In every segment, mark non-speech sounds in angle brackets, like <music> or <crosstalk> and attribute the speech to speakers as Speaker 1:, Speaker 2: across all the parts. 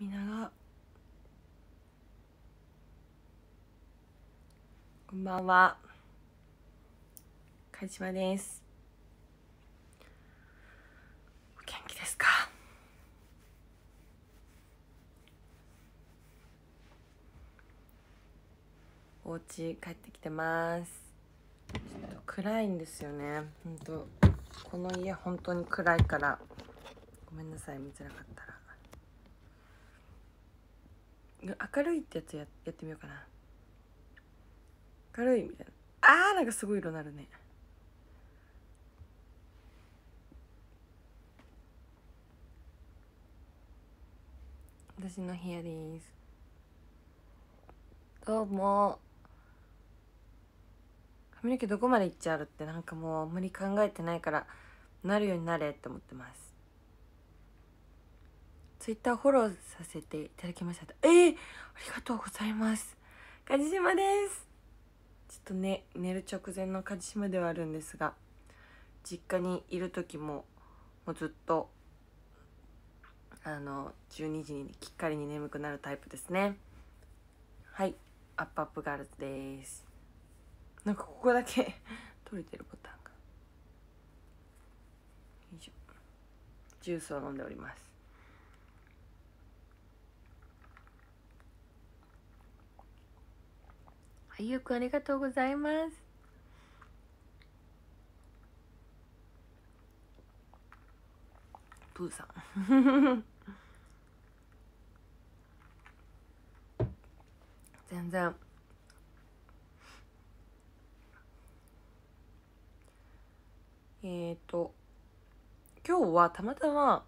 Speaker 1: 皆がこんばんは梶島ですお元気ですかお家帰ってきてますちょっと暗いんですよね本当この家本当に暗いからごめんなさい見づらかったら明るいってやつややってみようかな明るいみたいなあーなんかすごい色なるね私の部屋ですどうも髪の毛どこまでいっちゃうってなんかもうあんまり考えてないからなるようになれって思ってますツイッターフォローさせていただきましたえー、ありがとうございます梶島ですちょっとね寝る直前の梶島ではあるんですが実家にいる時ももうずっとあの12時にきっかりに眠くなるタイプですねはいアップアップガールズですなんかここだけ <laughs> 取れてるボタンがジュースを飲んでおりますゆうくんありがとうございます。プーさん <laughs> 全然えっ、ー、と今日はたまたま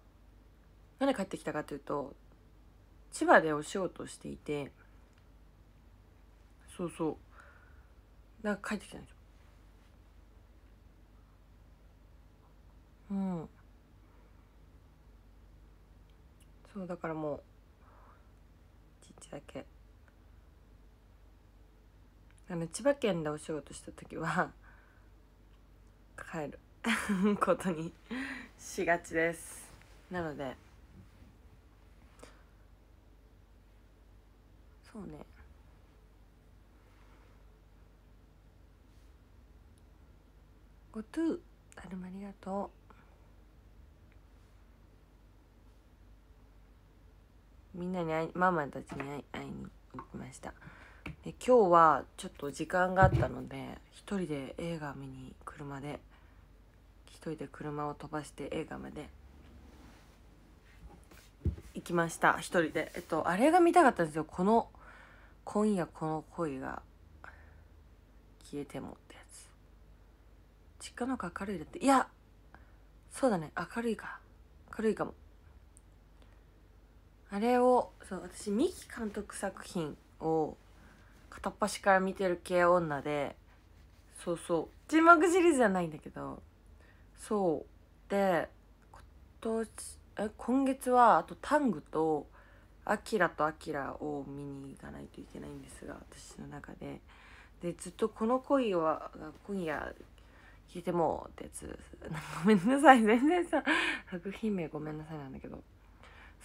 Speaker 1: 何帰ってきたかというと千葉でお仕事していてそうそうなんか帰ってきたんですようんそうだからもうちっちだけあの千葉県でお仕事した時は帰る <laughs> ことにしがちですなのでそうね g o t アルマありがとうみんなに会いママたちに会い会いに行きましたで今日はちょっと時間があったので一人で映画見に車で一人で車を飛ばして映画まで行きました一人でえっとあれが見たかったんですよこの「今夜この恋が消えても」っ実家の方が明るいだっていやそうだね明るいか明るいかもあれをそう私三木監督作品を片っ端から見てる系女でそうそう沈黙シリーズじゃないんだけどそうで今年え今月はあと「タング」と「アキラとアキラ」を見に行かないといけないんですが私の中ででずっと「この恋は今夜聞いてもってやつごめんなさい全然さ作品名ごめんなさいなんだけど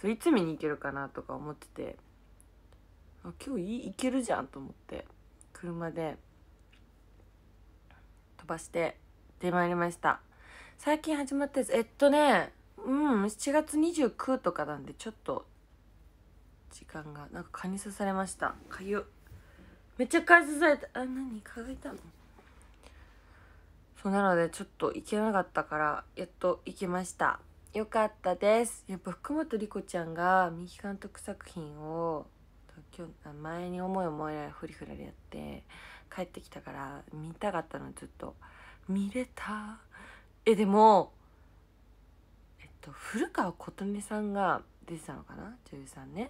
Speaker 1: そういつ見に行けるかなとか思っててあ今日い行けるじゃんと思って車で飛ばして出まいりました最近始まったやつえっとねうん7月29とかなんでちょっと時間がなんか蚊に刺されましたかゆめっちゃ蚊に刺されたあ何蚊がいたのそうなのでちょっと行けなかったからやっと行きましたよかったですやっぱ福本莉子ちゃんが三木監督作品を今日前に思い思いなフリフラでやって帰ってきたから見たかったのずっと見れたえでもえっと古川琴音さんが出てたのかな女優さんね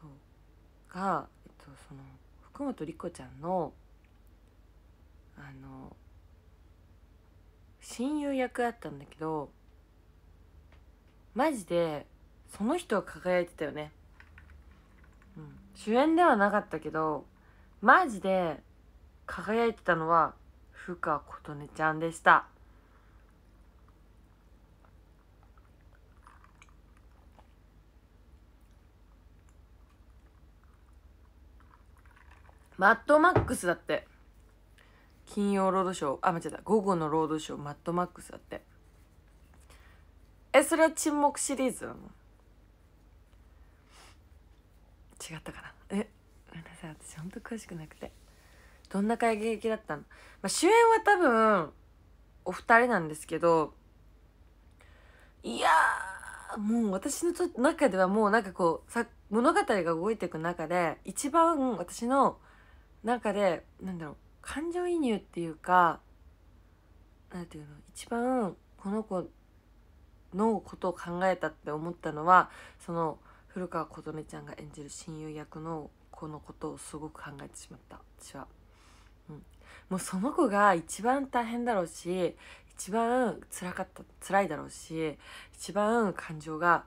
Speaker 1: そうがえっとその福本莉子ちゃんのあの親友役だったんだけどマジでその人は輝いてたよね、うん、主演ではなかったけどマジで輝いてたのはふか琴音ちゃんでしたマッドマックスだって金曜ロードショーあ間違った午後のロードショーマッドマックスだってえそれは沈黙シリーズなの違ったかなえごめんなさい私ほんと詳しくなくてどんな会劇だったの、まあ、主演は多分お二人なんですけどいやもう私の中ではもうなんかこうさ物語が動いていく中で一番私の中でなんだろう感情移入っていうか何て言うの一番この子のことを考えたって思ったのはその古川琴音ちゃんが演じる親友役の子のことをすごく考えてしまった私は、うん、もうその子が一番大変だろうし一番辛かった辛いだろうし一番感情が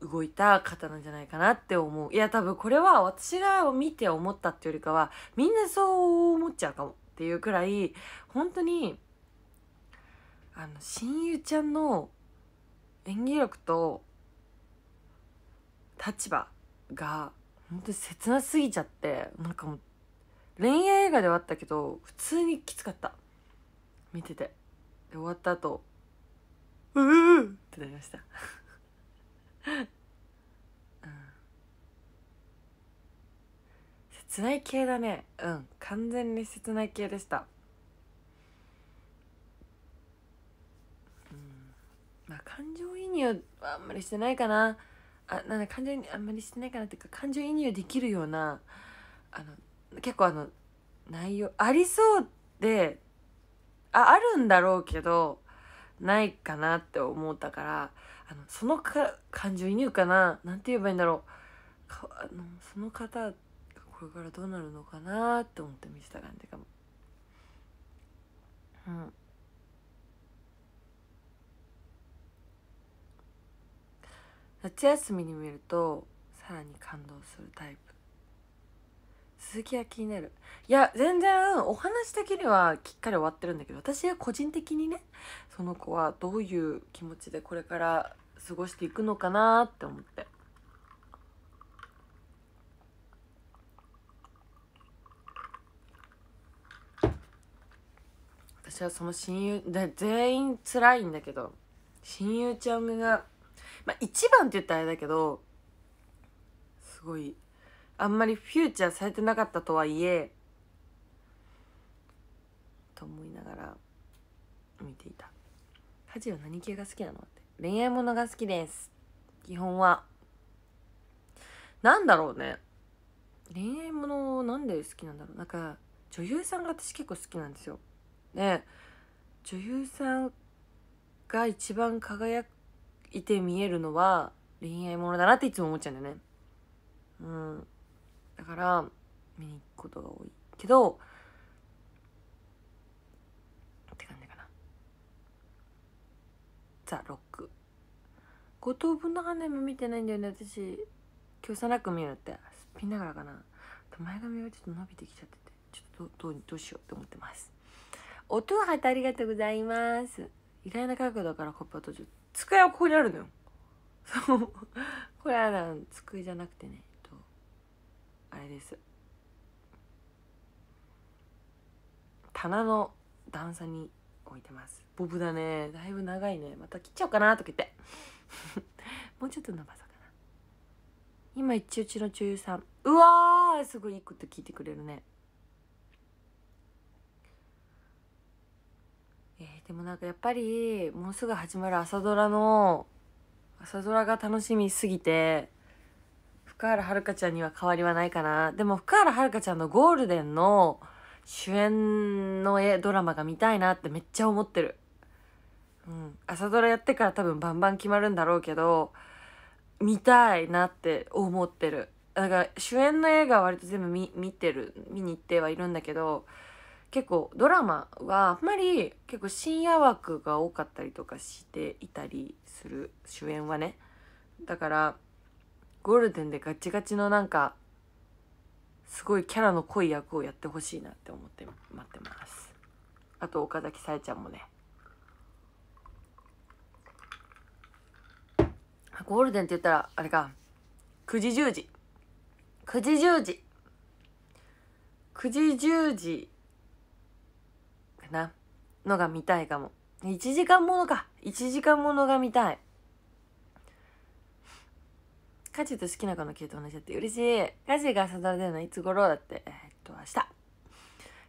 Speaker 1: 動いた方なんじゃないかなって思ういや多分これは私が見て思ったっていうよりかはみんなそう思っちゃうかもっていうくらい本当にあの親友ちゃんの演技力と立場が本当に切なすぎちゃってなんかもう恋愛映画ではあったけど普通にきつかった見ててで終わった後ううってなりました切ない系だねうん完全に切ない系でした、うん、まあ感情移入はあんまりしてないかなあなんだ感情あんまりしてないかなっていうか感情移入できるようなあの結構あの内容ありそうでああるんだろうけどないかなって思ったからあのそのか感情移入かな何て言えばいいんだろうかあのその方がこれからどうなるのかなって思って見てた感じかも。うん夏休みに見るとさらに感動するタイプ続きは気になるいや全然お話的にはきっかり終わってるんだけど私は個人的にねその子はどういう気持ちでこれから過ごしていくのかなって思って私はその親友で全員辛いんだけど親友ちゃんが、まあ、一番って言ったらあれだけどすごいあんまりフューチャーされてなかったとはいえと思いながら見ていた家事は何系が好きなのって恋愛ものが好きです基本はなんだろうね恋愛ものなんで好きなんだろうなんか女優さんが私結構好きなんですよね女優さんが一番輝いて見えるのは恋愛ものだなっていつも思っちゃうんだよねうんだから見に行くことが多いけどって感じかなザ・ロック五等分の花も見てないんだよね私今日さなく見るってすっぴんながらかな前髪がちょっと伸びてきちゃっててちょっとどうどうしようって思ってます音はありがとうございます意外な角度からコップは閉じる机はここにあるのよそうこれは机じゃなくてねあれです棚の段差に置いてますボブだねだいぶ長いねまた切っちゃおうかなとか言って <laughs> もうちょっと伸ばそうかな今一うちの女優さんうわすごいいいこと聞いてくれるねえー、でもなんかやっぱりもうすぐ始まる朝ドラの朝ドラが楽しみすぎて福原遥ちゃんには変わりはないかな。でも福原遥ちゃんのゴールデンの主演の絵ドラマが見たいなってめっちゃ思ってる。うん。朝ドラやってから多分バンバン決まるんだろうけど、見たいなって思ってる。だから主演の映画は割と全部見見てる、見に行ってはいるんだけど、結構ドラマはあんまり結構深夜枠が多かったりとかしていたりする主演はね。だからゴールデンでガチガチのなんかすごいキャラの濃い役をやってほしいなって思って待ってますあと岡崎さえちゃんもねゴールデンって言ったらあれか9時10時9時10時9時10時かなのが見たいかも1時間ものか1時間ものが見たい家事と好きな子の系統同じだって嬉しい。ジーが定まるのいつ頃だって。えー、っと、明日。今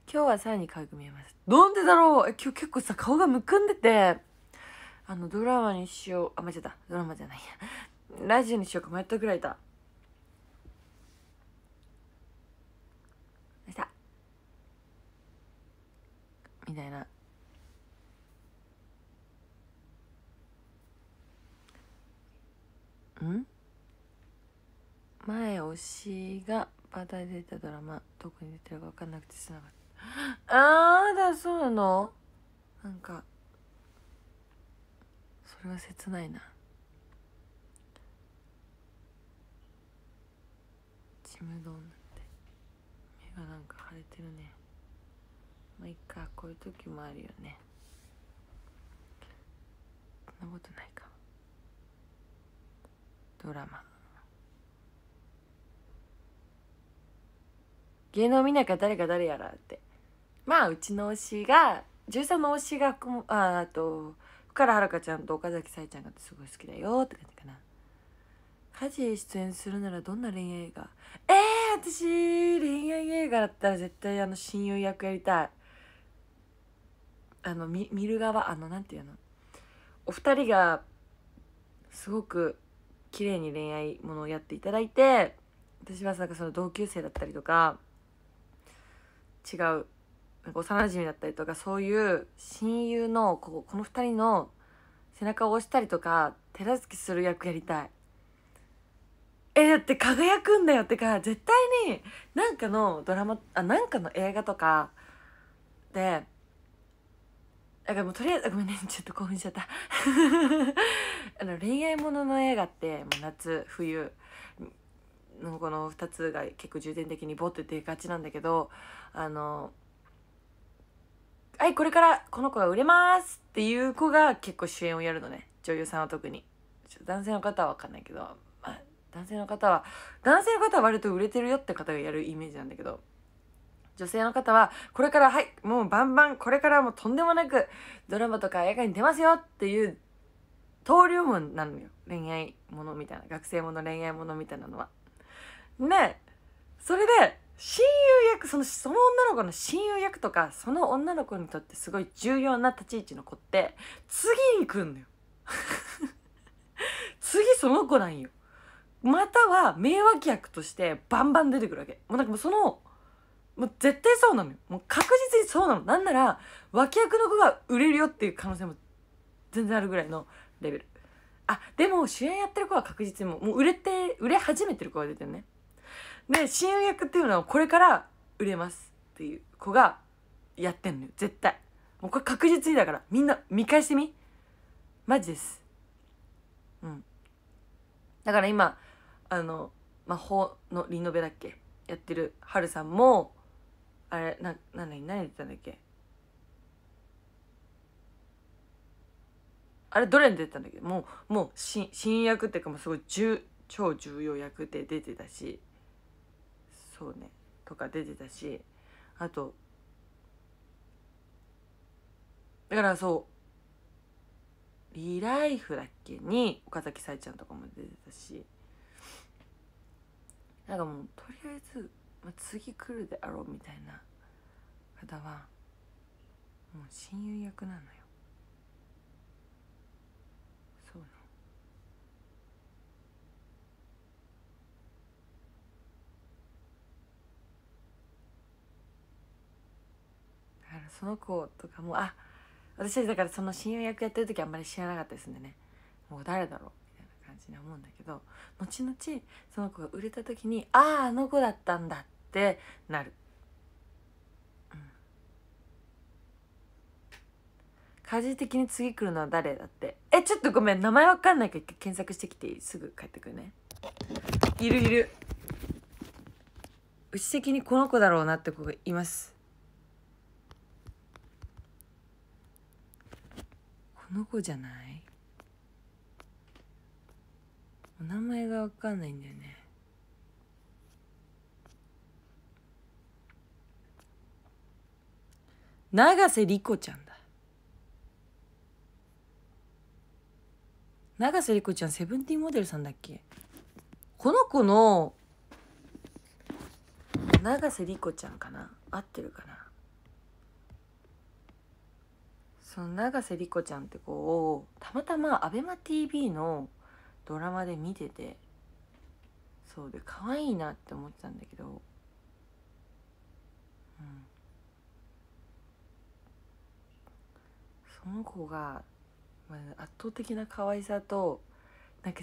Speaker 1: 日はさらに可愛く見えます。なんでだろうえ、今日結構さ、顔がむくんでて、あの、ドラマにしよう。あ、間違った。ドラマじゃないや。ラジオにしようか迷ったぐらいだ。明日。みたいな。ん前推しがバターで出たドラマどこに出てるか分かんなくてつなかったああだそうなのなんかそれは切ないなちむどんだって目がなんか腫れてるねまあいっかこういう時もあるよねそんなことないかドラマ芸能見なきゃ誰が誰やらってまあうちの推しが13の推しがああと福原遥ちゃんと岡崎紗ちゃんがすごい好きだよって感じかな家事へ出演するならどんな恋愛映画えー、私恋愛映画だったら絶対あの親友役やりたいあの見見る側あのなんていうのお二人がすごく綺麗に恋愛ものをやっていただいて私はなんかその同級生だったりとか違う幼馴染だったりとかそういう親友のここの2人の背中を押したりとか手助けする役やりたい。えだって輝くんだよってか絶対になんかのドラマあなんかの映画とかでだからもうとりあえずごめんね <laughs> ちょっと興奮しちゃった <laughs> あの恋愛ものの映画ってもう夏冬のこの2つが結構重点的にボッて出がちなんだけどあのはいこれからこの子が売れますっていう子が結構主演をやるのね女優さんは特に男性の方は分かんないけど、まあ、男性の方は男性の方は割と売れてるよって方がやるイメージなんだけど女性の方はこれからはいもうバンバンこれからもとんでもなくドラマとか映画に出ますよっていう登竜門なのよ恋愛ものみたいな学生もの恋愛ものみたいなのは。ねそれで親友役そのその女の子の親友役とかその女の子にとってすごい重要な立ち位置の子って次に来んのよ <laughs> 次その子なんよまたは名脇役としてバンバン出てくるわけもうなんかもうそのもう絶対そうなのよもう確実にそうなのなんなら脇役の子が売れるよっていう可能性も全然あるぐらいのレベルあでも主演やってる子は確実にもう売れて売れ始めてる子が出てるねで親友役っていうのはこれから売れますっていう子がやってんのよ絶対もうこれ確実にだからみんな見返してみマジですうんだから今あの魔法のリノベだっけやってるハルさんもあれな何何何言ってたんだっけあれどれに出てたんだっけもうもう新役っていうかもうすごい重超重要役で出てたしそうねとか出てたしあとだからそう「リライフ」だっけに岡崎紗ちゃんとかも出てたしなんかもうとりあえず、まあ、次来るであろうみたいな方はもう親友役なのよ。その子とかもあ私たちだからその親友役やってる時あんまり知らなかったですんでねもう誰だろうみたいな感じに思うんだけど後々その子が売れた時にあああの子だったんだってなる、うん、家事的に次来るのは誰だってえちょっとごめん名前わかんないけど検索してきていいすぐ帰ってくるねいるいるうち的にこの子だろうなって子がいますの子じゃないお名前がわかんないんだよね永瀬莉子ちゃんだ永瀬莉子ちゃんセブンティーンモデルさんだっけこの子の永瀬莉子ちゃんかな合ってるかなその永瀬莉子ちゃんって子をたまたま ABEMATV のドラマで見ててそうで可愛いなって思ってたんだけど、うん、その子が、まあ、圧倒的な可愛さとなんか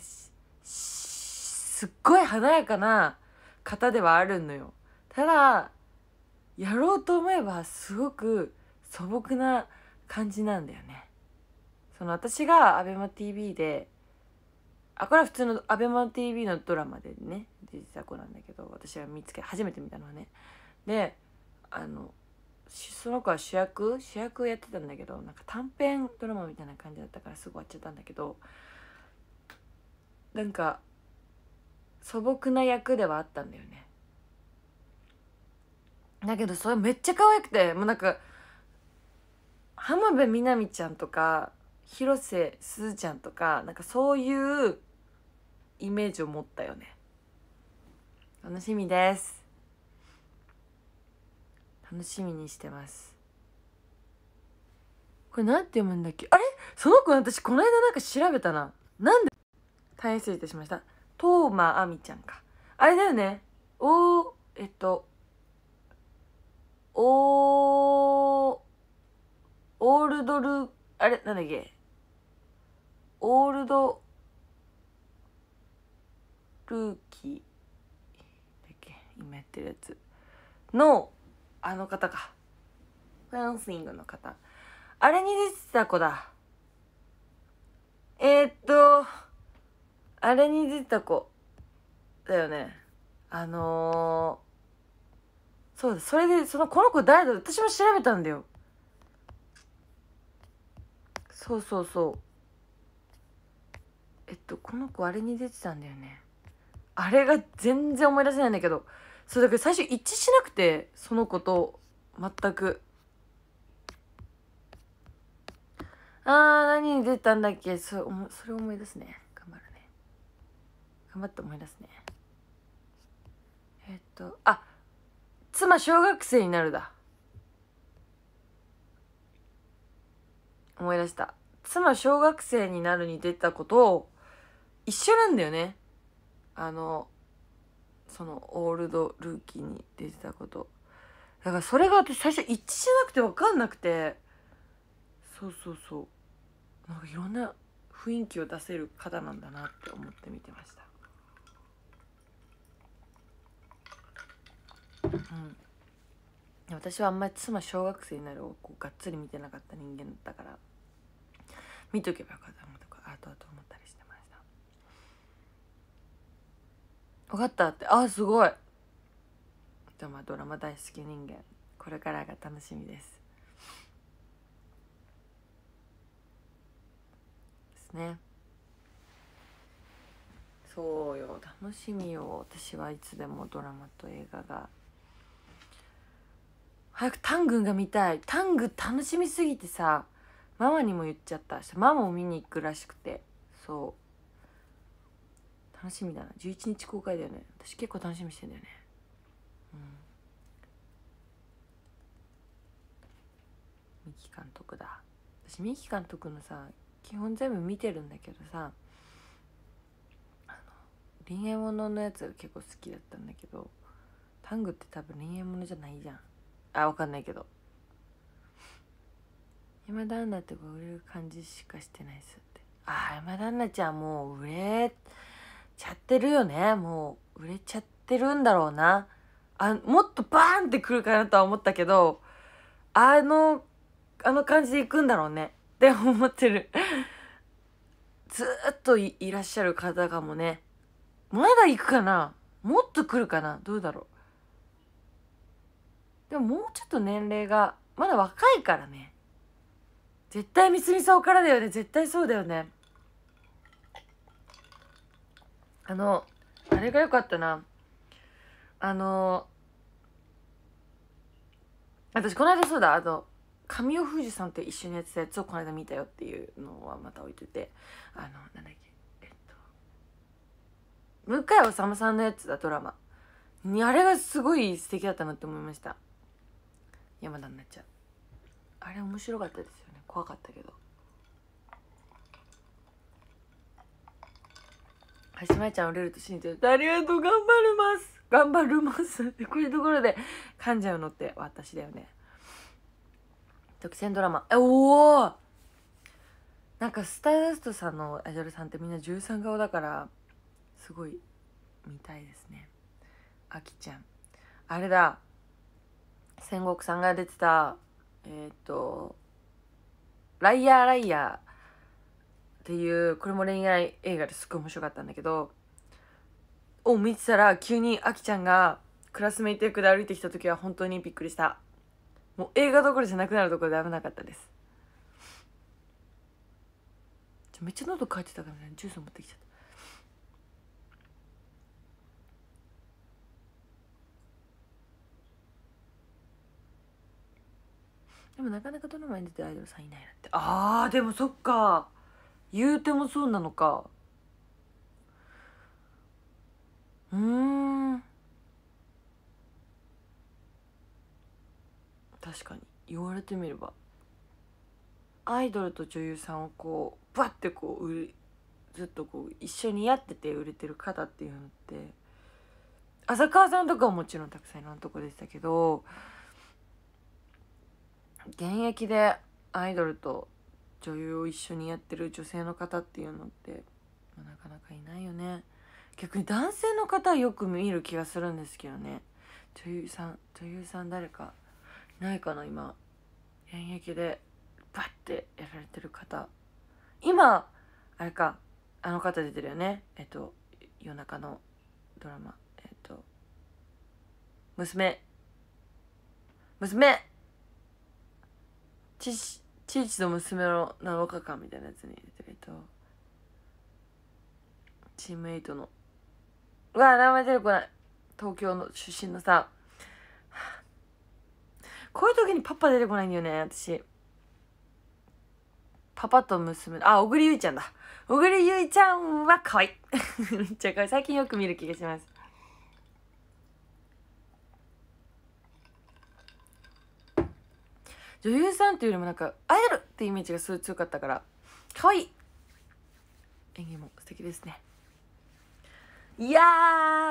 Speaker 1: すっごい華やかな方ではあるのよ。ただやろうと思えばすごく素朴な感じなんだよねその私が ABEMATV であこれは普通の ABEMATV のドラマでね実は子なんだけど私が見つけ初めて見たのはねであのその子は主役主役やってたんだけどなんか短編ドラマみたいな感じだったからすぐ終わっちゃったんだけどなんか素朴な役ではあったんだよねだけどそれめっちゃ可愛くてもうなんか浜辺美波ちゃんとか広瀬すずちゃんとかなんかそういうイメージを持ったよね楽しみです楽しみにしてますこれ何て読むんだっけあれその子私この間なんか調べたななんで大変失礼いたしましたトーマアミちゃんかあれだよねおえっとおオールドル、あれ、なんだっけ。オールド、ルーキー。だっけ、今やってるやつ。の、あの方か。フランスイングの方。あれに出てた子だ。えー、っと、あれに出てた子。だよね。あのー、そうだ、それで、その、この子誰だ私も調べたんだよ。そうそうそうえっとこの子あれに出てたんだよねあれが全然思い出せないんだけどそうだけど最初一致しなくてその子と全くあー何に出たんだっけそそれ思い出すね頑張るね頑張って思い出すねえっとあ妻小学生になるだ思い出した。妻小学生になるに出たことを一緒なんだよね。あの、そのオールドルーキーに出てたこと。だからそれが私最初一致しなくて分かんなくて、そうそうそう。なんかいろんな雰囲気を出せる方なんだなって思って見てました。うん。私はあんまり妻小学生になるをこうがっつり見てなかった人間だったから見とけばよかったとかあとあと思ったりしてました分かったってあすごいとまドラマ大好き人間これからが楽しみですですねそうよ楽しみよ私はいつでもドラマと映画が早くタングが見たいタング楽しみすぎてさママにも言っちゃったママも見に行くらしくてそう楽しみだな11日公開だよね私結構楽しみしてんだよねうん三木監督だ私三木監督のさ基本全部見てるんだけどさあ恋愛もののやつが結構好きだったんだけどタングって多分恋愛ものじゃないじゃんあわかんないけど山田アンナって売れる感じしかしてないっすってああ山田アンナちゃんもう売れちゃってるよねもう売れちゃってるんだろうなあもっとバーンってくるかなとは思ったけどあのあの感じでいくんだろうねって思ってるずっといらっしゃる方かもねまだ行くかなもっと来るかなどうだろうでももうちょっと年齢がまだ若いからね絶対みつみさおからだよね絶対そうだよねあのあれが良かったなあの私この間そうだあの神尾楓珠さんと一緒にやってたやつをこの間見たよっていうのはまた置いといてあのなんだっけえっと向井理さんのやつだドラマあれがすごい素敵だったなって思いました山田になっちゃうあれ面白かったですよね怖かったけど橋前ちゃん売れると信じてありがとう頑張ります頑張りますって <laughs> こういうところで噛んじゃうのって私だよね特選ドラマえおおなんかスタイリストさんのアジャルさんってみんな13顔だからすごい見たいですねあきちゃんあれだ戦国さんが出てたえっ、ー、と「ライヤーライヤー」っていうこれも恋愛映画ですっごい面白かったんだけどを見てたら急にあきちゃんがクラスメイト役で歩いてきた時は本当にびっくりしたもう映画どころじゃなくなるところで危なかったですめっちゃ喉かいてたからねジュース持ってきちゃったでもなかなかドラマに出てるアイドルさんいないなってあーでもそっか言うてもそうなのかうん確かに言われてみればアイドルと女優さんをこうバッてこう売ずっとこう一緒にやってて売れてる方っていうのって浅川さんとかはもちろんたくさんいろんなとこでしたけど現役でアイドルと女優を一緒にやってる女性の方っていうのって、まあ、なかなかいないよね逆に男性の方はよく見る気がするんですけどね女優さん女優さん誰かいないかな今現役でバッてやられてる方今あれかあの方出てるよねえっと夜中のドラマえっと娘娘父父と娘の7日間みたいなやつにてるとチームメイトのうわ名前出てこない東京の出身のさこういう時にパパ出てこないんだよね私パパと娘あ小栗ゆいちゃんだ小栗ゆいちゃんは可愛い <laughs> めっちゃ可愛い最近よく見る気がします女優さんっていうよりもなんかアイドルってイメージがすごい強かったから可愛い演技も素敵ですねいや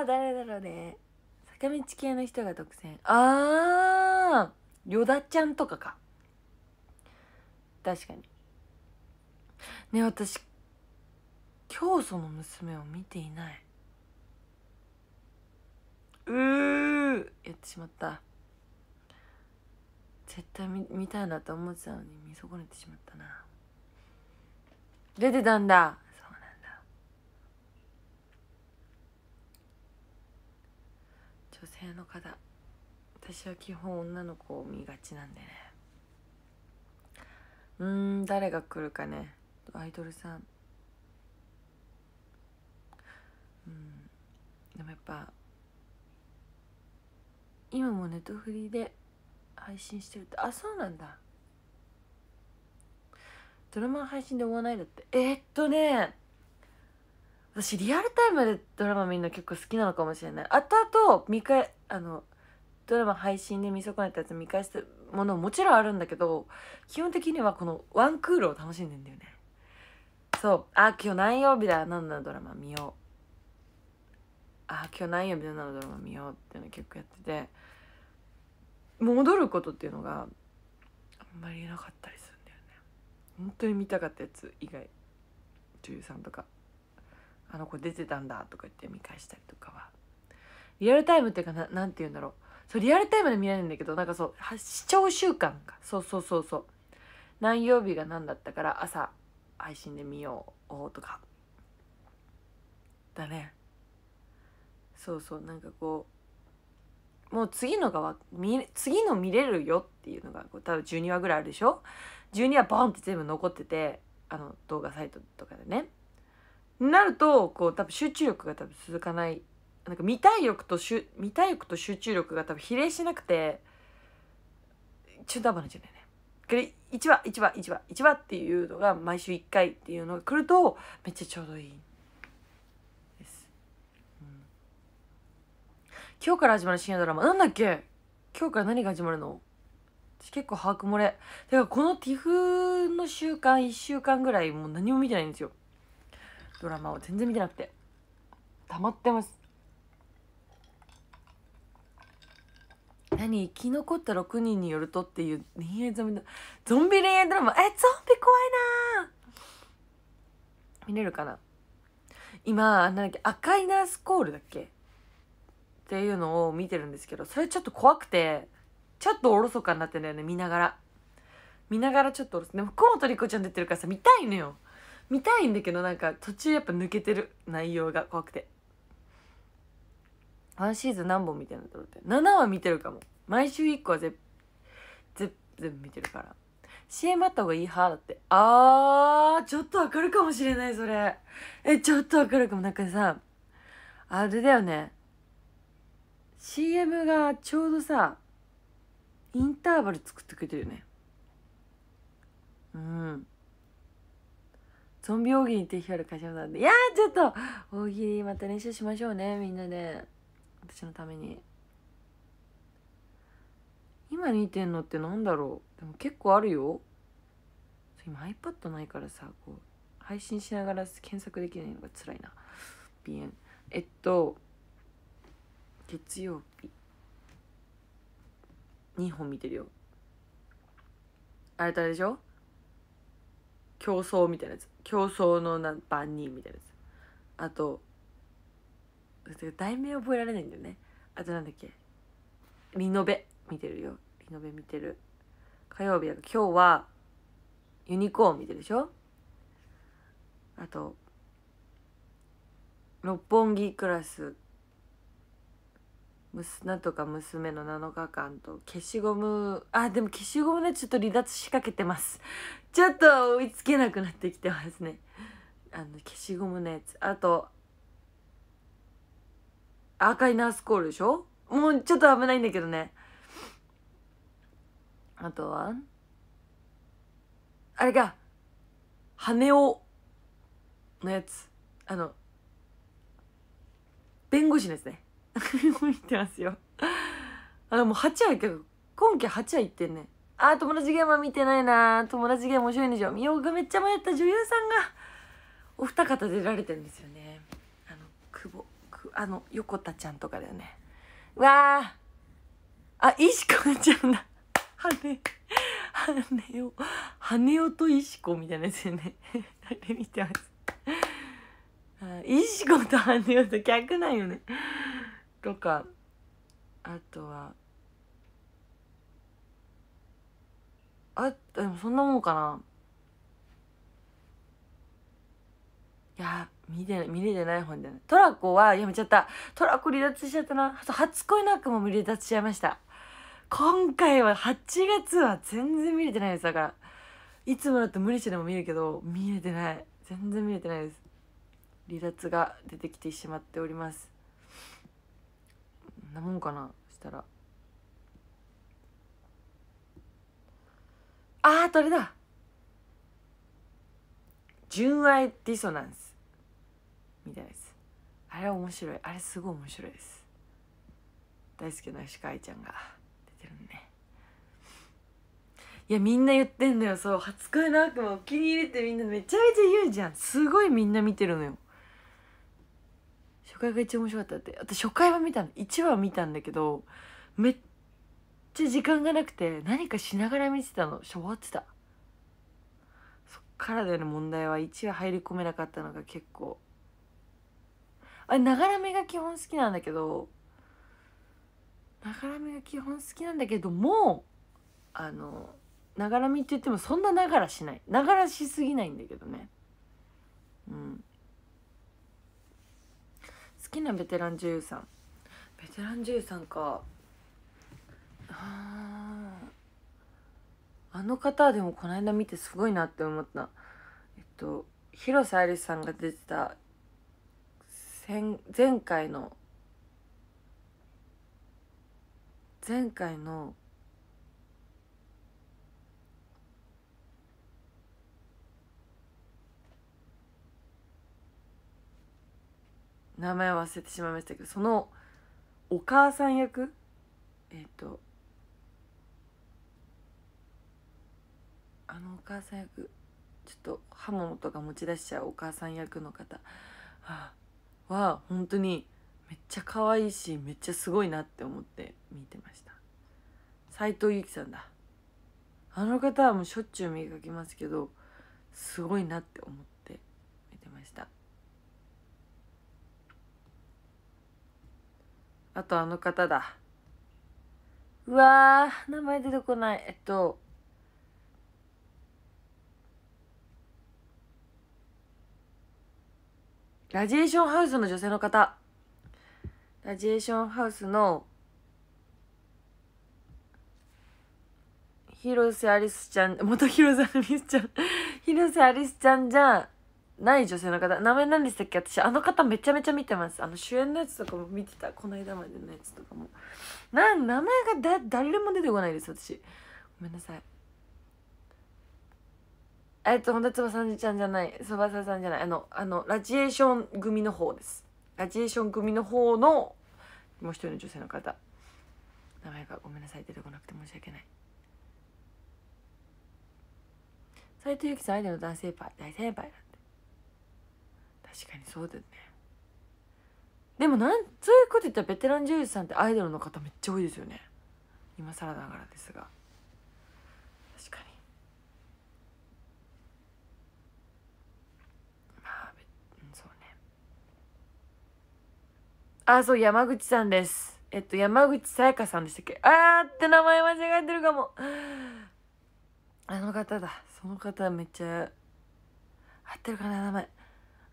Speaker 1: 誰だろうね坂道系の人が独占あーよだちゃんとかか確かにね私教祖の娘を見ていないうーやってしまった絶対見見たいなと思ってたのに見損ねてしまったな出てたんだそうなんだ女性の方私は基本女の子を見がちなんでねうん誰が来るかねアイドルさんうんでもやっぱ今もネットフリで配信してるってあそうなんだドラマ配信で終わないだってえー、っとね私リアルタイムでドラマみんな結構好きなのかもしれない後と見返あのドラマ配信で見損ねたやつ見返すものももちろんあるんだけど基本的にはこのワンクールを楽しんでんだよねそうあ今日何曜日だ何のドラマ見ようあ今日何曜日だ何のドラマ見ようっていうの結構やってて戻ることっていうのがあんまりなかったりするんだよね本当に見たかったやつ以外女優さんとかあの子出てたんだとか言って見返したりとかはリアルタイムっていうかななんて言うんだろうそうリアルタイムで見られないんだけどなんかそう視聴習慣かそうそうそうそう何曜日が何だったから朝配信で見ようとかだねそうそうなんかこもう次のが次の見れるよっていうのが多分12話ぐらいあるでしょ12話ボンって全部残っててあの動画サイトとかでね。なるとこう多分集中力が多分続かないなんか見たい欲とし見たい欲と集中力が多分比例しなくて中途半端なんじゃないね。で1話1話1話1話っていうのが毎週1回っていうのが来るとめっちゃちょうどいい。今日から始まる深夜ドラマ。なんだっけ今日から何が始まるの私結構把握漏れ。てか、この TIFF の週間、1週間ぐらい、もう何も見てないんですよ。ドラマを全然見てなくて。溜まってます。何生き残った6人によるとっていう恋愛ゾンビゾンビ恋愛ドラマえゾンビ怖いな見れるかな今なんだっけ赤いナースコールだっけっていうのを見てるんですけど、それちょっと怖くて、ちょっとおろそかになってんだよね、見ながら。見ながらちょっとおろす。でも、河本リ子ちゃん出てるからさ、見たいのよ。見たいんだけど、なんか途中やっぱ抜けてる内容が怖くて。ワンシーズン何本見てるんだろうって。7話見てるかも。毎週1個は全部見てるから。CM あった方がいい派だって。あー、ちょっとわかるかもしれない、それ。え、ちょっとわかるかも。なんかさ、あれだよね。CM がちょうどさインターバル作ってくれてるよねうんゾンビ大喜利って光る柏さんでいやちょっと大喜利また練習しましょうねみんなで私のために今見てんのってなんだろうでも結構あるよ今 iPad ないからさこう配信しながら検索できないのが辛いな鼻炎えっと月曜日2本見てるよあれとあれでしょ競争みたいなやつ競争のな番人みたいなやつあと題名覚えられないんだよねあとなんだっけリノベ見てるよリノベ見てる火曜日だ今日はユニコーン見てるでしょあと六本木クラスなんとか娘の7日間と消しゴムあでも消しゴムねちょっと離脱しかけてますちょっと追いつけなくなってきてますねあの消しゴムのやつあと赤いナースコールでしょもうちょっと危ないんだけどねあとはあれか羽をのやつあの弁護士のやつね振てますよ。あ、もう8やけど、今期8話いってんね。あ、友達ゲームは見てないな。友達ゲーム面白いんでしょ。美容がめっちゃ迷った女優さんが、お二方出られてるんですよね。あの、久保、くあの、横田ちゃんとかだよね。うわあ、あ、石子ちゃんだ。羽、羽を、羽をと石子みたいなやつよね。あれ見てます。石子と羽をと逆なんよね。とかあとはあでもそんなもんかないや見て見れてない本ないトラコはやめちゃったトラコ離脱しちゃったなあと初恋の悪魔も離脱しちゃいました今回は8月は全然見れてないですだからいつもだと無理してでも見るけど見れてない全然見れてないです離脱が出てきてしまっておりますなもんかなしたらあーとあれだ純愛ディソナンスみたいですあれ面白いあれすごい面白いです大好きな吉川愛ちゃんが出てるんねいやみんな言ってんだよそう初恋の悪魔お気に入りってみんなめちゃめちゃ言うじゃんすごいみんな見てるのよ回が一番面白かったって私初回は見たの1話見たんだけどめっちゃ時間がなくて何かしながら見てたのしょってたそっからでの問題は1話入り込めなかったのが結構あながらめが基本好きなんだけどながらめが基本好きなんだけどもあのながらみって言ってもそんなながらしないながらしすぎないんだけどねうんきなベテラン女優さんベテラン女優さんかああの方でもこの間見てすごいなって思ったえっと広瀬アリスさんが出てた前回の前回の名前忘れてしまいましたけどそのお母さん役えっ、ー、とあのお母さん役ちょっと刃物とか持ち出しちゃうお母さん役の方は本当にめっちゃ可愛いしめっちゃすごいなって思って見てました斎藤由貴さんだあの方はもうしょっちゅう見かけますけどすごいなって思ってあとあの方だ。うわー、名前出てこない。えっと、ラジエーションハウスの女性の方。ラジエーションハウスの、広瀬アリスちゃん、元広瀬アリスちゃん、<laughs> 広瀬アリスちゃんじゃん。ない女性の方名前何でしたっけ私あの方めちゃめちゃ見てますあの主演のやつとかも見てたこの間までのやつとかもな名前がだ誰も出てこないです私ごめんなさいえっと本田翼ちゃんじゃない翼さんじゃないあのあのラジエーション組の方ですラジエーション組の方のもう一人の女性の方名前がごめんなさい出てこなくて申し訳ない斉藤由貴さん相手の性パ輩大先輩だ確かにそうだよねでもなんそういうこと言ったらベテラン女優さんってアイドルの方めっちゃ多いですよね今更ながらですが確かにまあそうねあそう山口さんですえっと山口さやかさんでしたっけあーって名前間違えてるかもあの方だその方めっちゃ合ってるかな名前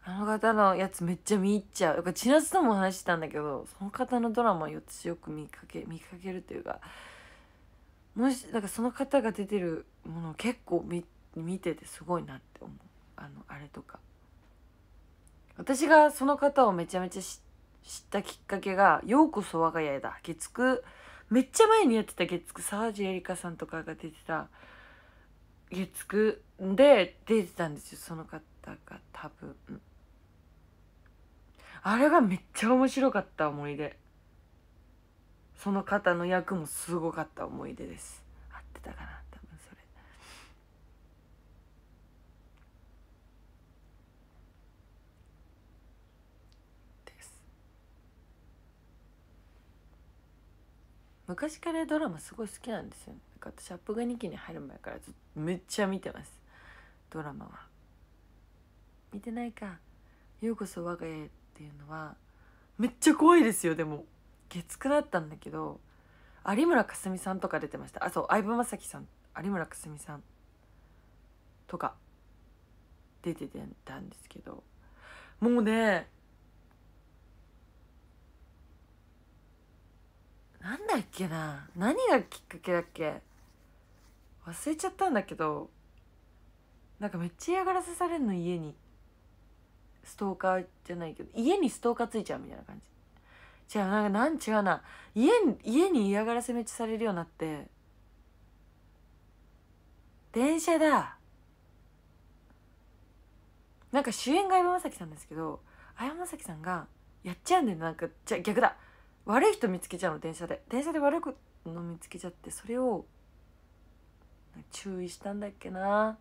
Speaker 1: あの方のやつめっちゃ見入っちゃうだか千夏とも話してたんだけどその方のドラマをよく見かけ見かけるというかもしだかその方が出てるものを結構見見ててすごいなって思うあのあれとか私がその方をめちゃめちゃ知ったきっかけが「ようこそ我が家だ」月9めっちゃ前にやってた月9沢地エリカさんとかが出てた月9で出てたんですよその方が多分。あれがめっちゃ面白かった思い出その方の役もすごかった思い出です合ってたかな多分それです昔からドラマすごい好きなんですよ、私アップが2期に入る前からずっとめっちゃ見てますドラマは見てないかようこそ我が家っていうのはめっちゃ怖いですよでも月9だったんだけど有村架純さんとか出てましたあそう相葉雅紀さん有村架純さんとか出てたんですけどもうねなんだっけな何がきっかけだっけ忘れちゃったんだけどなんかめっちゃ嫌がらせされるの家にストーカーじゃないけど家にストーカーついちゃうみたいな感じ違うなんかなん違うな家家に嫌がらせめっちゃされるようになって電車だなんか主演が山崎さんですけど山崎さんがやっちゃうんだよなんかじゃ逆だ悪い人見つけちゃうの電車で電車で悪いの見つけちゃってそれを注意したんだっけな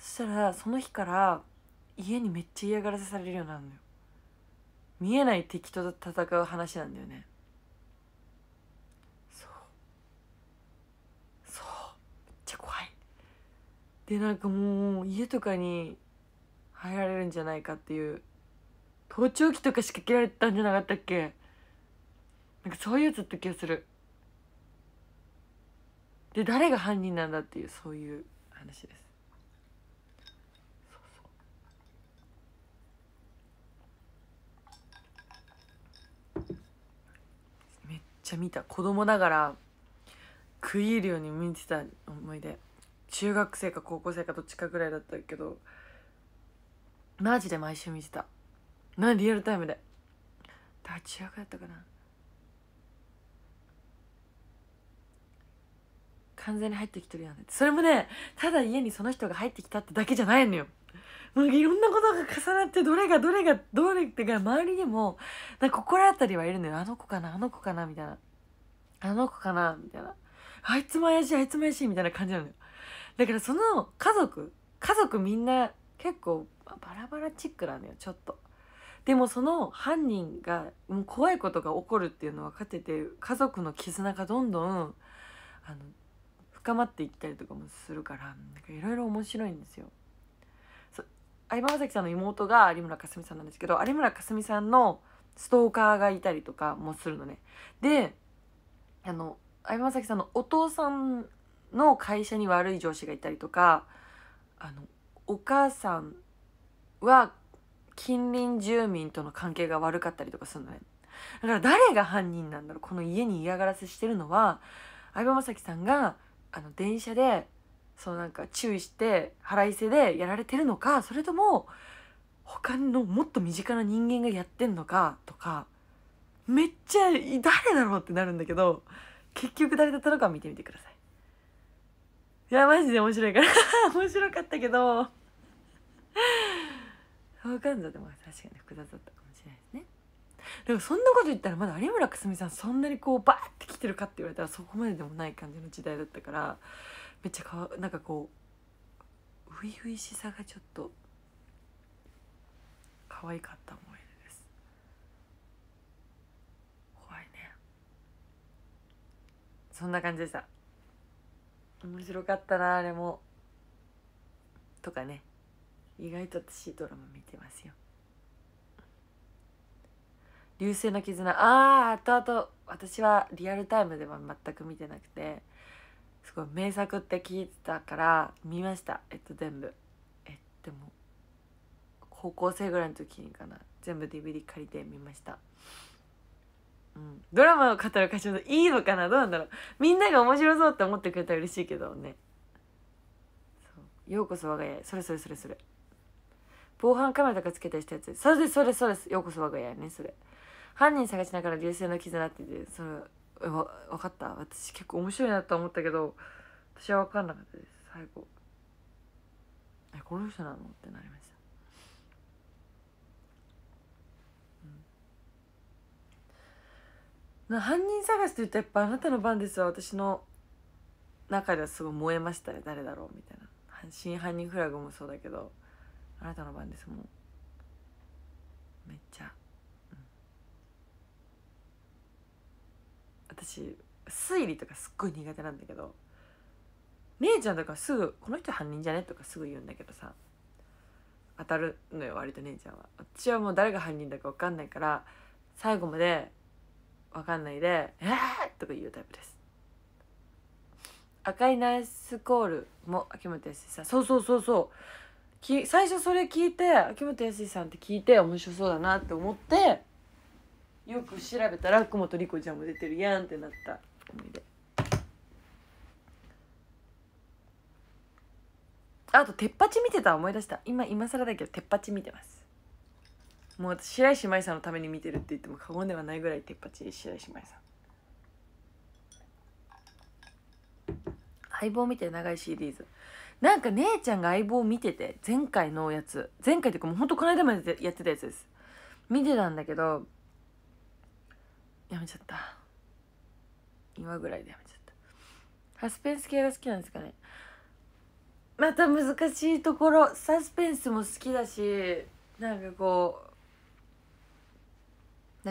Speaker 1: そしたらその日から家にめっちゃ嫌がらせされるようになるのよ見えない敵と戦う話なんだよねそうそうめっちゃ怖いでなんかもう家とかに入られるんじゃないかっていう盗聴器とか仕掛けられたんじゃなかったっけなんかそういうやつって気がするで誰が犯人なんだっていうそういう話ですちゃ見た子供ながら食い入るように見てた思い出中学生か高校生かどっちかぐらいだったけどマジで毎週見てたなリアルタイムでだ中学だったかな完全に入ってきてるやんそれもねただ家にその人が入ってきたってだけじゃないのよもういろんなことが重なってどれがどれがどれってか周りにもなんか心当たりはいるのよあの子かなあの子かなみたいなあの子かなみたいなあいつも怪しいあいつも怪しいみたいな感じなのよだからその家族家族みんな結構バラバラチックなのよちょっと。でもその犯人がもう怖いことが起こるっていうのは分かってて家族の絆がどんどんあの深まっていったりとかもするからいろいろ面白いんですよ。相葉雅紀さんの妹が有村架純さんなんですけど有村架純さんのストーカーがいたりとかもするのね。であの相葉雅紀さんのお父さんの会社に悪い上司がいたりとかあのお母さんは近隣住民との関係が悪かったりとかするのね。だから誰が犯人なんだろうこの家に嫌がらせしてるのは相葉雅紀さんがあの電車でそうなんか注意して腹いせでやられてるのかそれとも他のもっと身近な人間がやってんのかとかめっちゃ誰だろうってなるんだけど結局誰だったのか見てみてください。いやマジで面白いから <laughs> 面白かったけどか関ぞでも確かに複雑だったかもしれないですね。でもそんなこと言ったらまだ有村架純さんそんなにこうバーって来てるかって言われたらそこまででもない感じの時代だったからめっちゃかなんかこう初々しさがちょっと可愛かった思い出です怖いねそんな感じでした面白かったなあれもとかね意外と私ドラマ見てますよ流星の絆あああとあと私はリアルタイムでは全く見てなくてすごい名作って聞いてたから見ましたえっと全部えでも高校生ぐらいの時にかな全部 DVD 借りて見ましたうんドラマを語る歌唱のいいのかなどうなんだろうみんなが面白そうって思ってくれたら嬉しいけどねそうようこそ我が家それそれそれそれ防犯カメラとかつけたりしたやつそれですそれそれですようこそ我が家ねそれ犯人探しながら流星の絆っててそのわ分かった私結構面白いなと思ったけど私は分かんなかったです最後えこの人なのってなりました、うん、な犯人探しといったらやっぱあなたの番ですわ私の中ではすごい燃えましたね誰だろうみたいな真犯人フラグもそうだけどあなたの番ですもうめっちゃ私推理とかすっごい苦手なんだけど姉ちゃんとかすぐ「この人犯人じゃね?」とかすぐ言うんだけどさ当たるのよ割と姉ちゃんは。私はもう誰が犯人だか分かんないから最後まで分かんないで「えー!」とか言うタイプです。赤いナイスコールも秋元康さんそうそうそうそうき最初それ聞いて秋元康さんって聞いて面白そうだなって思ってよく調べたら久本莉子ちゃんも出てるやんってなった思いあと「鉄八」見てた思い出した今今更だけど「鉄八」見てますもう私白石麻衣さんのために見てるって言っても過言ではないぐらい鉄八白石麻衣さん相棒見て長いシリーズなんか姉ちゃんが相棒見てて前回のやつ前回というかもうほんとこの間までやってたやつです見てたんだけどやめちゃった今ぐらいでやめちゃったサスペンス系が好きなんですかねまた難しいところサスペンスも好きだしなんかこう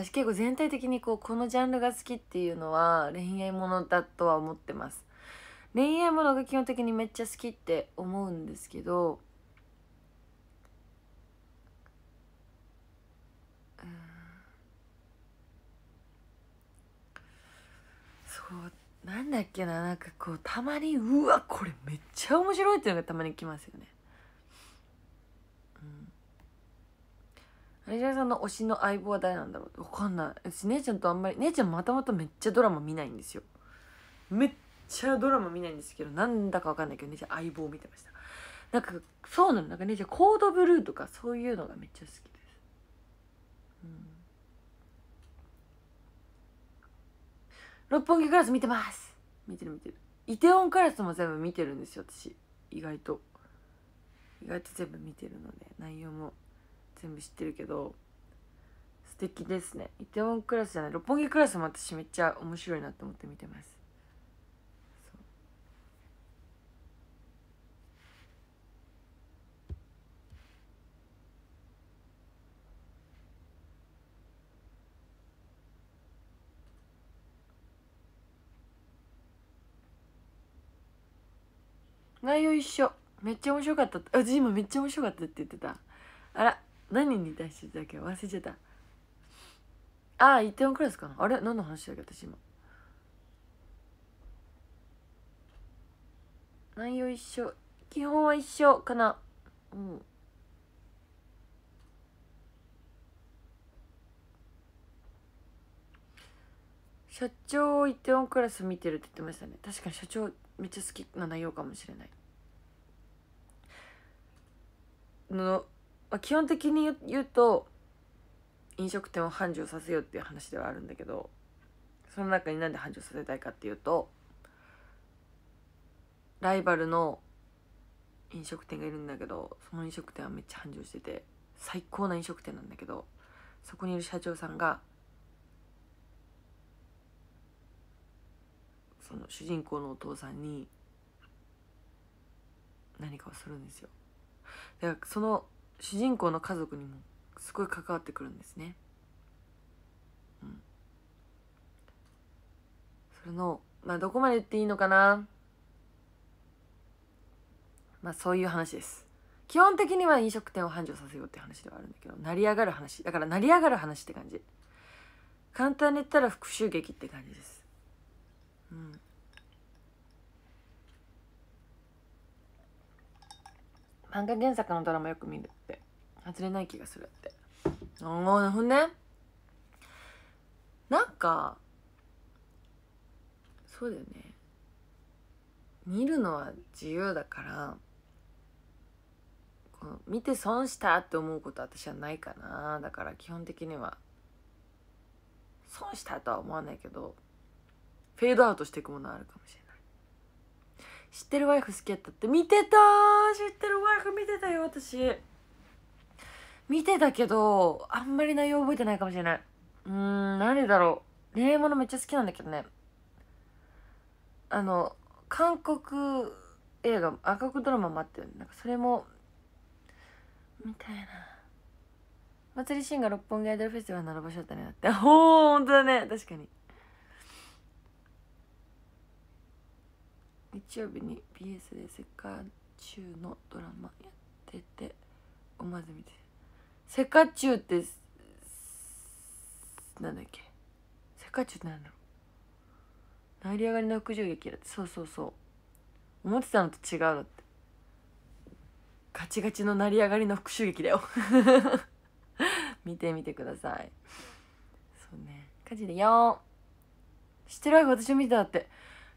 Speaker 1: 私結構全体的にこうこのジャンルが好きっていうのは恋愛ものだとは思ってます恋愛ものが基本的にめっちゃ好きって思うんですけどこうなんだっけななんかこうたまにうわこれめっちゃ面白いっていうのがたまに来ますよね。有島さんの推しの相棒は誰なんだろうわかんない私姉ちゃんとあんまり姉ちゃんまたまためっちゃドラマ見ないんですよめっちゃドラマ見ないんですけどなんだかわかんないけど姉ちゃん相棒見てましたなんかそうなのなんか姉ちゃんコードブルーとかそういうのがめっちゃ好きですうん六本木クラス見てます見てる見てるイテオンクラスも全部見てるんですよ私意外と意外と全部見てるので内容も全部知ってるけど素敵ですねイテオンクラスじゃない六本木クラスも私めっちゃ面白いなと思って見てます内容一緒めっちゃ面白かったあジムめっちゃ面白かったって言ってたあら何に対してだっけ忘れちゃったああイテウォンクラスかなあれ何の話だっけ私今内容一緒基本は一緒かなうん社長イテオンクラス見てるって言ってましたね確かに社長めっちゃ好きな内容かもしれないの、まあ、基本的に言うと飲食店を繁盛させようっていう話ではあるんだけどその中になんで繁盛させたいかっていうとライバルの飲食店がいるんだけどその飲食店はめっちゃ繁盛してて最高な飲食店なんだけどそこにいる社長さんがその主人公のお父さんに何かをするんですよだからその主人公の家族にもすごい関わってくるんですね。うん、それの、まあ、どこまで言っていいのかなまあそういう話です。基本的には飲食店を繁盛させようって話ではあるんだけど成り上がる話だから成り上がる話って感じ簡単に言ったら復讐劇って感じです、うん、漫画原作のドラマよく見るって外れない気がするってほんねなんかそうだよね見るのは自由だからこの見て損したって思うことは私はないかなだから基本的には損したとは思わないけどフェードアウトしていくものあるかもしれない知ってるワイフ好きやったって見てた知ってるワイフ見てたよ私見てたけどあんまり内容覚えてないかもしれないうん何だろう恋愛ものめっちゃ好きなんだけどねあの韓国映画赤くドラマもあってなんかそれもみたいな祭りシーンが六本木アイドルフェスティバルの場所だったねだってほんとだね確かに日曜日に BS で世界中のドラマやってて思わず見て世界中ってなんだっけ世界中って何だろう成り上がりの悪女劇だってそうそうそう思ってたのと違うだってガチガチの成り上がりの復讐劇だよ <laughs> 見てみてくださいそうね火じでよ知ってるわ私を見てたって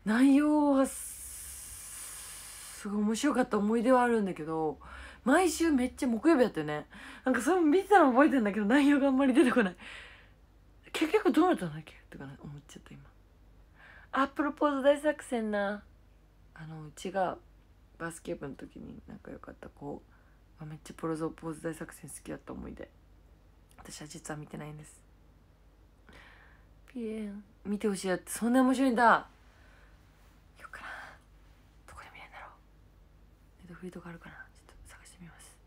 Speaker 1: 内容はすごい面白かった思い出はあるんだけど毎週めっちゃ木曜日やってねなんかそれ見てたの覚えてんだけど内容があんまり出てこない結局どうなったんだっけとか、ね、思っちゃった今あプロポーズ大作戦なあのうちがバスケ部の時に仲良かった子がめっちゃプロポーズ大作戦好きだった思い出私は実は見てないんですピエン見てほしいやってそんな面白いんだフートがあるかなちょっと探してみます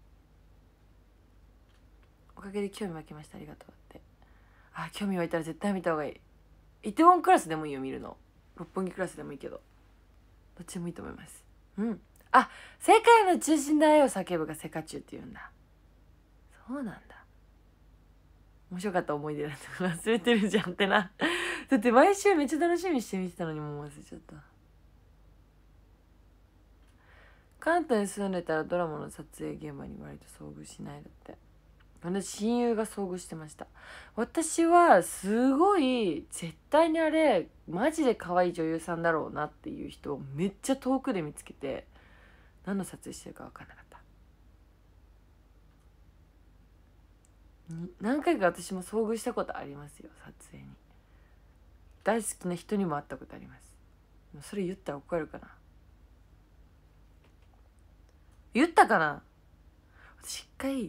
Speaker 1: おかげで興味湧きましたありがとうってあ興味湧いたら絶対見た方がいいイテウォンクラスでもいいよ見るの六本木クラスでもいいけどどっちでもいいと思いますうんあ世界の中心で愛を叫ぶが世界中って言うんだそうなんだ面白かった思い出だった忘れてるじゃんってなだって毎週めっちゃ楽しみにして見てたのにもう忘れちゃった関東に住んでたらドラマの撮影現場に割と遭遇しないだって私親友が遭遇してました私はすごい絶対にあれマジで可愛い女優さんだろうなっていう人をめっちゃ遠くで見つけて何の撮影してるか分かんなかった何回か私も遭遇したことありますよ撮影に大好きな人にも会ったことありますそれ言ったら怒るかな言ったかな私一回、言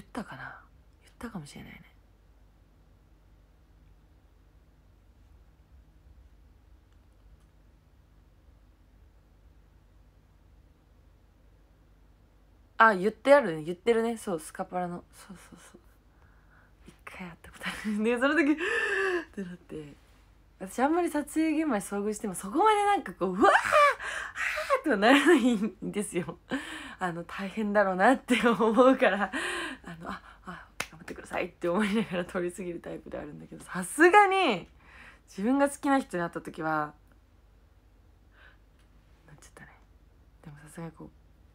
Speaker 1: ったかな言ったかもしれないね。あ、言ってあるね。言ってるね。そう、スカパラの。そうそうそう。一回会ったことある。ね、その時ってなって。私あんまり撮影現場に遭遇してもそこまでなんかこう、うわーてはならないんですよ。あの大変だろうなって <laughs> 思うからあのああ頑張ってくださいって思いながら通り過ぎるタイプであるんだけどさすがに自分が好きな人に会った時はなっちゃったねでもさすがにこう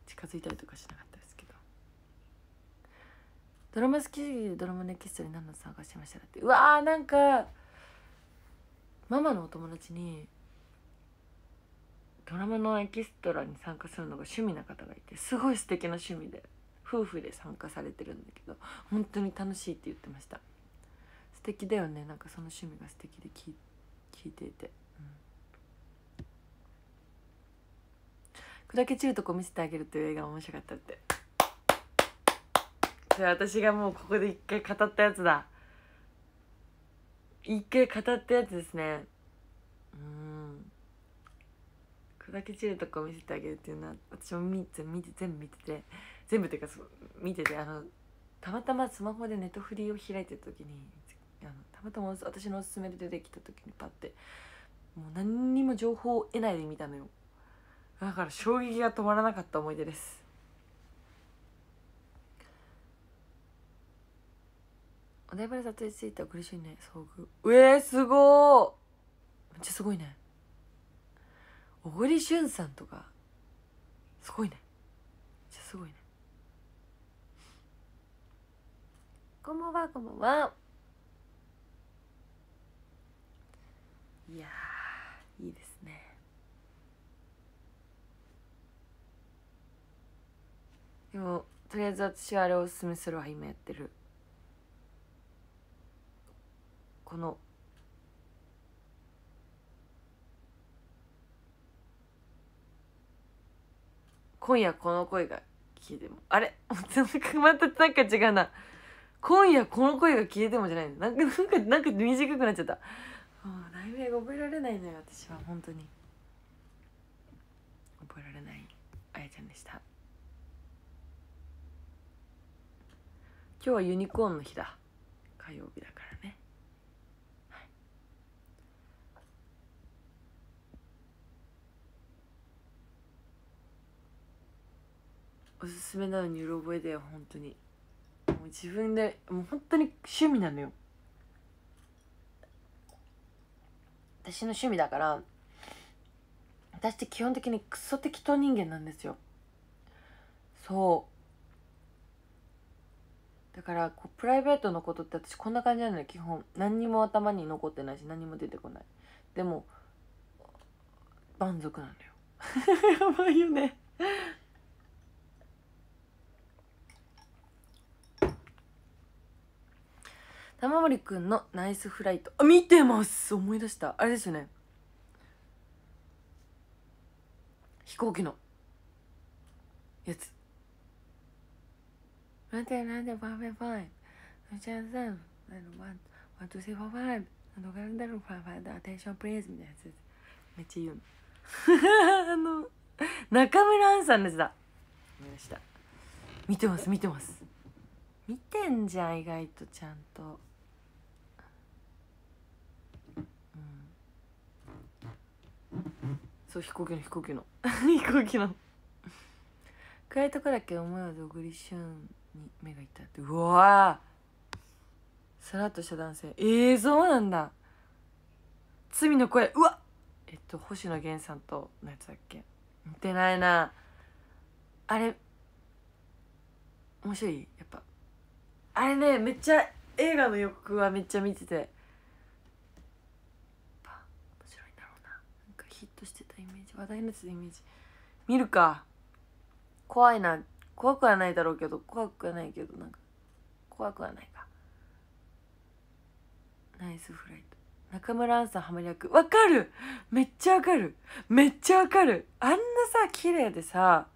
Speaker 1: 近づいたりとかしなかったですけどドラマ好きでドラマネキストに何の探しましたってうわーなんかママのお友達にドラムのエキストラに参加するのが趣味な方がいてすごい素敵な趣味で夫婦で参加されてるんだけど本当に楽しいって言ってました素敵だよねなんかその趣味が素敵で聞聞いていて、うん、砕け散るとこ見せてあげるという映画面白かったってそれ私がもうここで一回語ったやつだ一回語ったやつですねうん砕け散るとこ見せてあげるっていうのは私も見全部見てて全部っていうか見ててあのたまたまスマホでネットフリーを開いてる時にあのたまたま私のおすすめで出てきた時にパッてもう何にも情報を得ないで見たのよだから衝撃が止まらなかった思い出ですお台場で撮影していたグリシュにね遭遇うえー、すごーめっちゃすごいね小栗旬さんとかすごいねじゃすごいねこんばんはこんばんはいやいいですねでもとりあえず私はあれをおすすめするわ今やってるこの「今夜この声が消えてもあれ <laughs> またなんか違うな今夜この声が消えてもじゃないなんかなんかなんか短くなっちゃったもう題名が覚えられないのよ私は本当に覚えられないあやちゃんでした今日はユニコーンの日だ火曜日だからおすすめなのにうろ覚えだよ本当にもう自分でもう本当に趣味なのよ私の趣味だから私って基本的にクソ適当人間なんですよそうだからこうプライベートのことって私こんな感じなのよ基本何にも頭に残ってないし何も出てこないでも満足なのよ <laughs> やばいよね玉森くんのナイスフライトあ見てます思い出したあれですよね飛行機のやつなんなんワンワンセフファイブファファイアテンションプズみたいなやつめっちゃ言うのあの中村アンさんのやつだ思い出した見てます見てます見てんじゃん意外とちゃんと。そう飛行機の飛行機の <laughs> 飛行機の暗いとこだけ思いはどぐりしゅんに目がいったってうわさらっとした男性ええー、そうなんだ罪の声うわえっと星野源さんとのやつだっけ似てないなあれ面白いやっぱあれねめっちゃ映画の予告はめっちゃ見ててやっぱ面白いんだろうななんかヒットして話題イメージ見るか怖いな怖くはないだろうけど怖くはないけどなんか怖くはないかナイスフライト中村アンさんハマり役わかるめっちゃわかるめっちゃわかるあんなさ綺麗でさ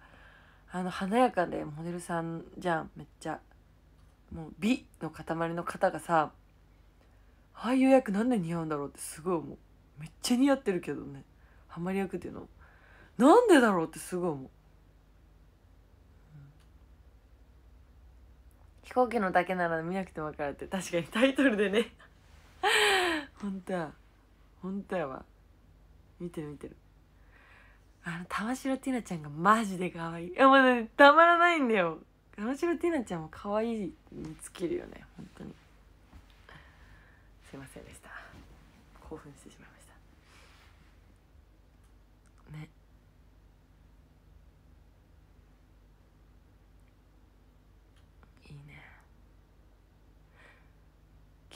Speaker 1: あの華やかでモデルさんじゃんめっちゃもう美の塊の方がさああいう役なんで似合うんだろうってすごい思うめっちゃ似合ってるけどねハマり役っていうのなんでだろうってすごい思う飛行機のだけなら見なくても分かるって確かにタイトルでね <laughs> 本当や本当やわ見てる見てるあの玉城ティナちゃんがマジで可愛いいやもう、ね、たまらないんだよ玉城ティナちゃんも可愛いに尽きるよね本当にすいませんでした興奮してしまった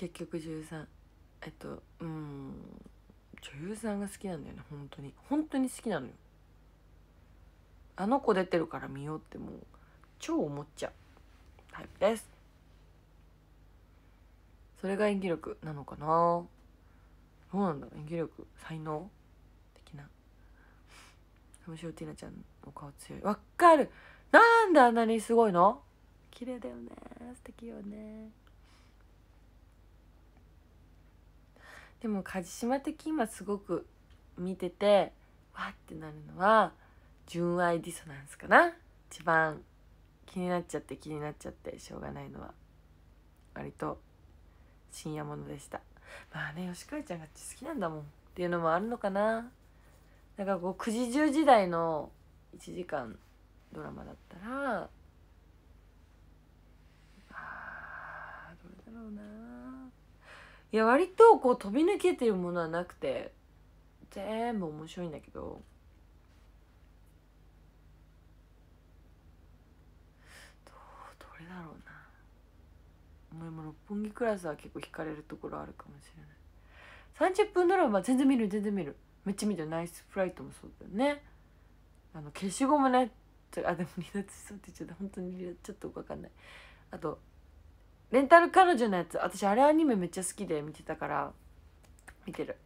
Speaker 1: 結局13えっとうん女優さんが好きなんだよね本当に本当に好きなのよあの子出てるから見ようってもう超思っちゃうタイプですそれが演技力なのかなどうなんだ演技力才能的なサムシオティナちゃんの顔強いわかるなんであんなにすごいの綺麗だよね素敵よねでも梶島的今すごく見ててわってなるのは純愛ディソナンスかな一番気になっちゃって気になっちゃってしょうがないのは割と深夜ものでしたまあね吉川ちゃんが好きなんだもんっていうのもあるのかなだからこう9時10時台の1時間ドラマだったらあどれだろうないや割とこう飛び抜けてるものはなくて全部面白いんだけどどれだろうなお前も六本木クラスは結構惹かれるところあるかもしれない30分ドラマ全然見る全然見るめっちゃ見てるナイスフライトもそうだよねあの消しゴムねあでも離脱しそうって言っちゃった本当にちょっと分かんないあとレンタル彼女のやつ私あれアニメめっちゃ好きで見てたから見てる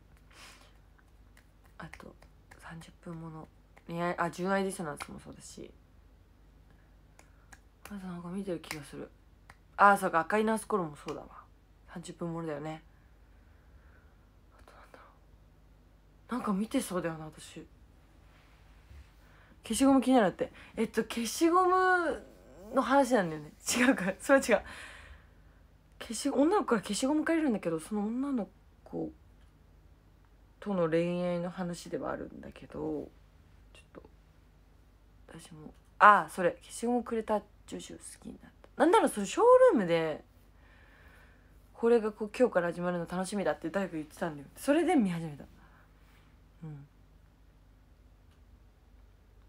Speaker 1: あと30分もの恋愛あ純愛ディょのやつもそうだしまずなんか見てる気がするああそうか赤いナースコロもそうだわ30分ものだよねあとなんだろうなんか見てそうだよな私消しゴム気になるってえっと消しゴムの話なんだよね違うかそれは違う消し女の子から消しゴム借りるんだけどその女の子との恋愛の話ではあるんだけどちょっと私もああそれ消しゴムくれた女子を好きになったなんならそれショールームでこれがこう今日から始まるの楽しみだってだいぶ言ってたんだよそれで見始めたうん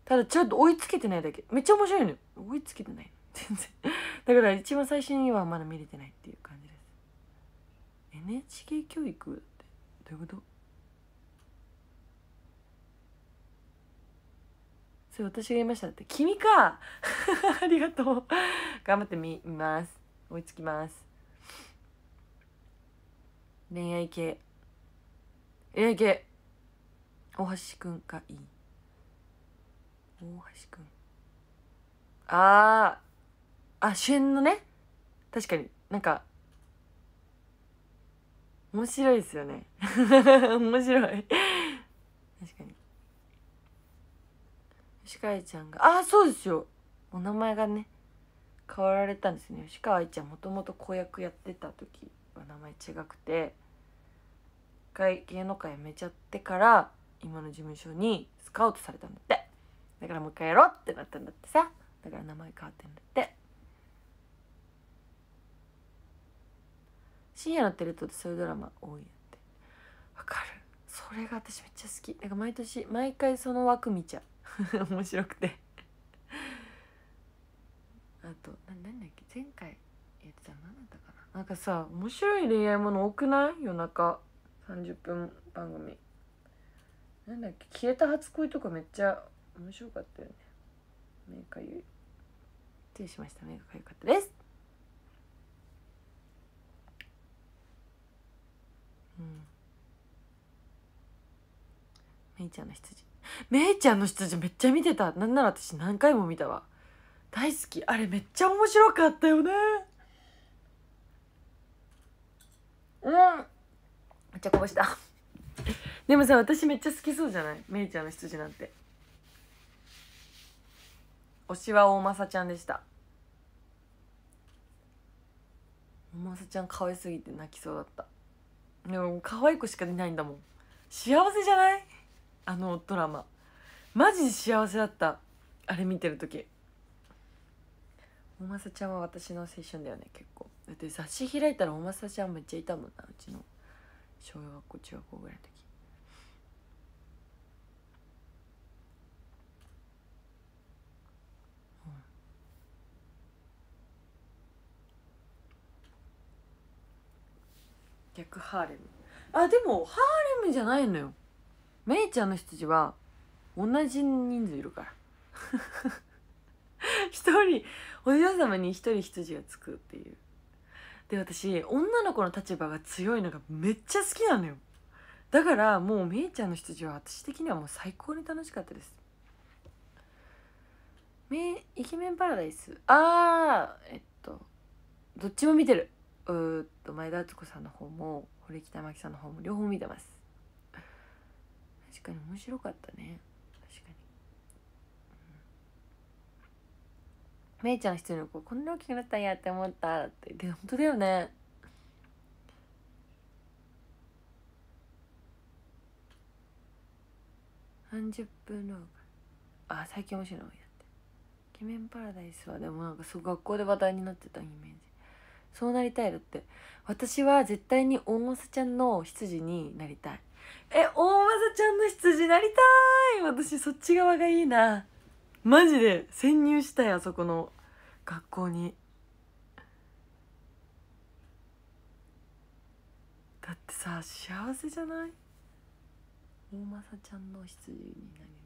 Speaker 1: ただちょっと追いつけてないだけめっちゃ面白いのよ追いつけてないの全然だから一番最初にはまだ見れてないっていう感じです NHK 教育ってどういうことそれ私が言いましたって君か <laughs> ありがとう頑張ってみます追いつきます恋愛系恋愛系大橋くんがいい大橋くんあああ主演のね確かになんか面白いですよね <laughs> 面白い確かに吉川愛ちゃんがあそうですよお名前がね変わられたんですね吉川愛ちゃんもともと子役やってた時は名前違くて芸能界辞めちゃってから今の事務所にスカウトされたんだってだからもう一回やろうってなったんだってさだから名前変わってんだって深夜のテレ東っそういうドラマ多いやってわかるそれが私めっちゃ好きなんか毎年毎回その枠見ちゃう <laughs> 面白くてあとななんだっけ前回やってたの何だったかななんかさ面白い恋愛もの多くない夜中30分番組なんだっけ消えた初恋とかめっちゃ面白かったよねがかゆい失礼しました目がかゆかったですうんめいちゃんの羊めいちゃんの羊めっちゃ見てたなんなら私何回も見たわ大好きあれめっちゃ面白かったよねうんめっちゃこぼしたでもさ私めっちゃ好きそうじゃないめいちゃんの羊なんて推しは大政ちゃんでした大政ちゃん可愛すぎて泣きそうだったでも可愛い子しかいないんだもん幸せじゃないあのドラママジで幸せだったあれ見てる時おまさちゃんは私の青春だよね結構だって雑誌開いたらおまさちゃんめっちゃいたもんなうちの小学校中学校ぐらいの時逆ハーレムあでもハーレムじゃないのよめいちゃんの羊は同じ人数いるから <laughs> 一人お嬢様に一人羊がつくっていうで私女の子の立場が強いのがめっちゃ好きなのよだからもうめいちゃんの羊は私的にはもう最高に楽しかったですめイケメンパラダイスああえっとどっちも見てるうーと前田敦子さんの方も堀北真希さんの方も両方見てます確かに面白かったね確かに、うん、めいちゃん一人の子こんな大きくなったんやって思ったってで本当だよね30分動あ最近面白いのやって「イケメンパラダイス」はでもなんかそう学校で話題になってたイメージそうなりたいだって私は絶対に大政ちゃんの羊になりたいえ大政ちゃんの羊なりたい私そっち側がいいなマジで潜入したいあそこの学校にだってさ幸せじゃない大政ちゃんの羊になり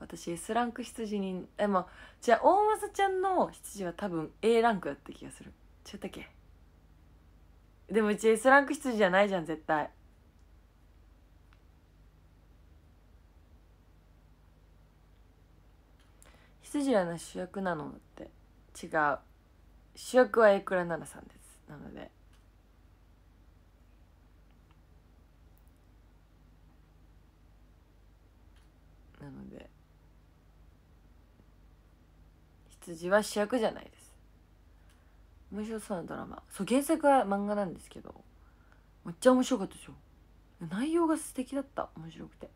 Speaker 1: 私 S ランク羊にえまあじゃあ大政ちゃんの羊は多分 A ランクだった気がする違ったっけでもうち S ランク羊じゃないじゃん絶対羊らの主役なのって違う主役はエクラナラさんですなのでなので羊は主役じゃないです面白そうなドラマそう原作は漫画なんですけどめっちゃ面白かったですよ内容が素敵だった面白くて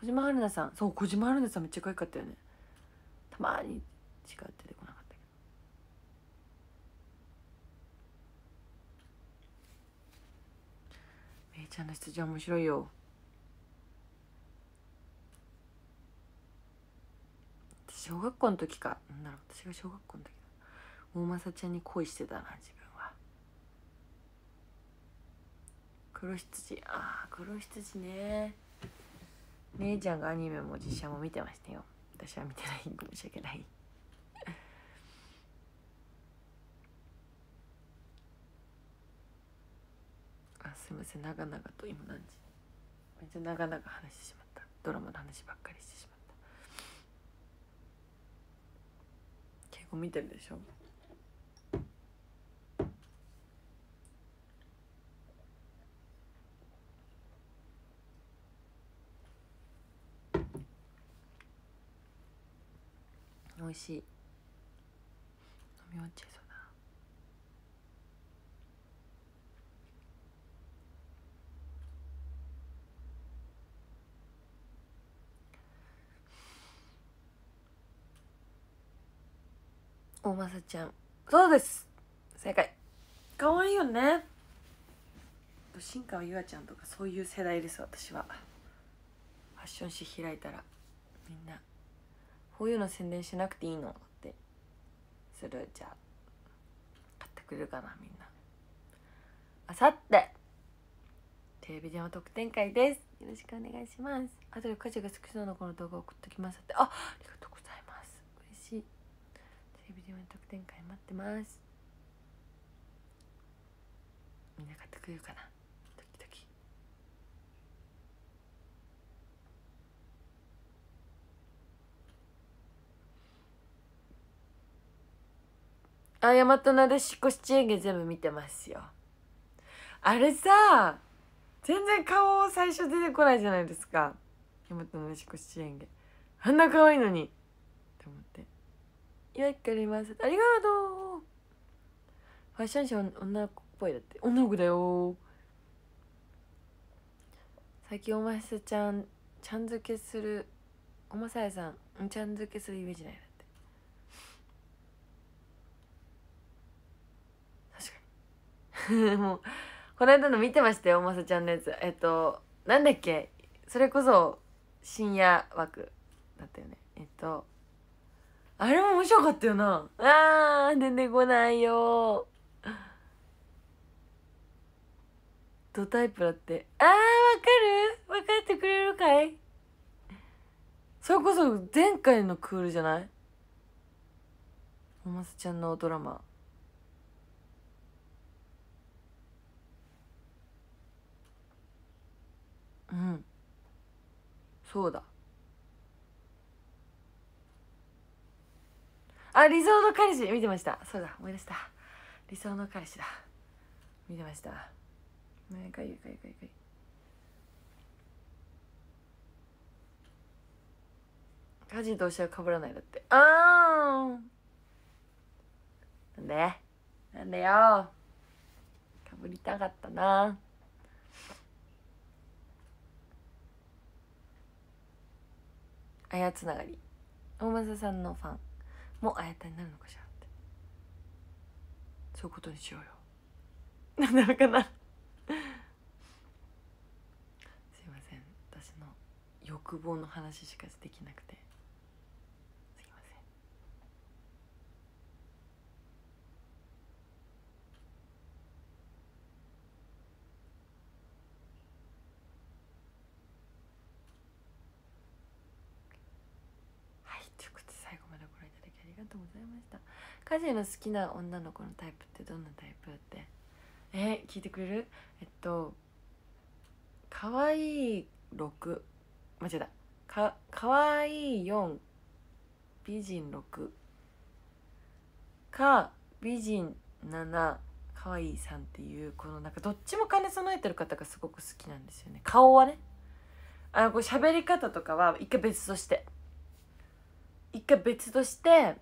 Speaker 1: 小島春菜さんそう小島春菜さんめっちゃ可愛かったよねたまにしか出てこなかったけどめいちゃんの羊は面白いよ小学校の時かなんだろう私が小学校の時大政ちゃんに恋してたな自分は黒羊ああ黒羊ね姉ちゃんがアニメも実写も見てましたよ私は見てない申し訳ない <laughs> あすいません長々と今何時めっちゃ長々話してしまったドラマの話ばっかりしてしまった構見てるでしょ美味しい飲み終わっちゃいそうおまさちゃんそうです正解可愛いよね新川優愛ちゃんとかそういう世代です私はファッション誌開いたらみんなこういうの宣伝しなくていいのってするじゃあ買ってくれるかなみんなあさってテレビ電話特典会ですよろしくお願いしますあとで家事が好きそうなこの動画送っときますってあエビリワン特典会待ってますみんな買ってくるかな時々あ大和なでしっこ七演げ全部見てますよあれさ全然顔を最初出てこないじゃないですか大和なでしっこ七演げあんな可愛いのにって思って岩木からますありがとうファッションショー女の子っぽいだって女の子だよ最近おまさちゃんちゃん付けするおまさやさんちゃん付けするイメージないだって確かに <laughs> もうこの間の見てましたよおまさちゃんのやつえっとなんだっけそれこそ深夜枠だったよねえっとあれも面白かったよな。あー、出てこないよドタイプだって。あー、わかる分かってくれるかいそれこそ前回のクールじゃないおまさちゃんのドラマ。うん。そうだ。あ理想の彼氏見てましたそうだ思い出した理想の彼氏だ見てましたねかゆいかゆいかゆいかゆい家事とおしゃかぶらないだってあーなんでなんでよかぶりたかったなあやつながり大政さんのファンもあやたになるのかしらってそういうことにしようよなんるかなすいません私の欲望の話しかできなくて家事の好きな女の子のタイプってどんなタイプってえ聞いてくれるえっとかわいい6間違えたかかわいい4美人6か美人7かわいい3っていうこのなんかどっちも兼ね備えてる方がすごく好きなんですよね顔はねあこう喋り方とかは一回別として一回別として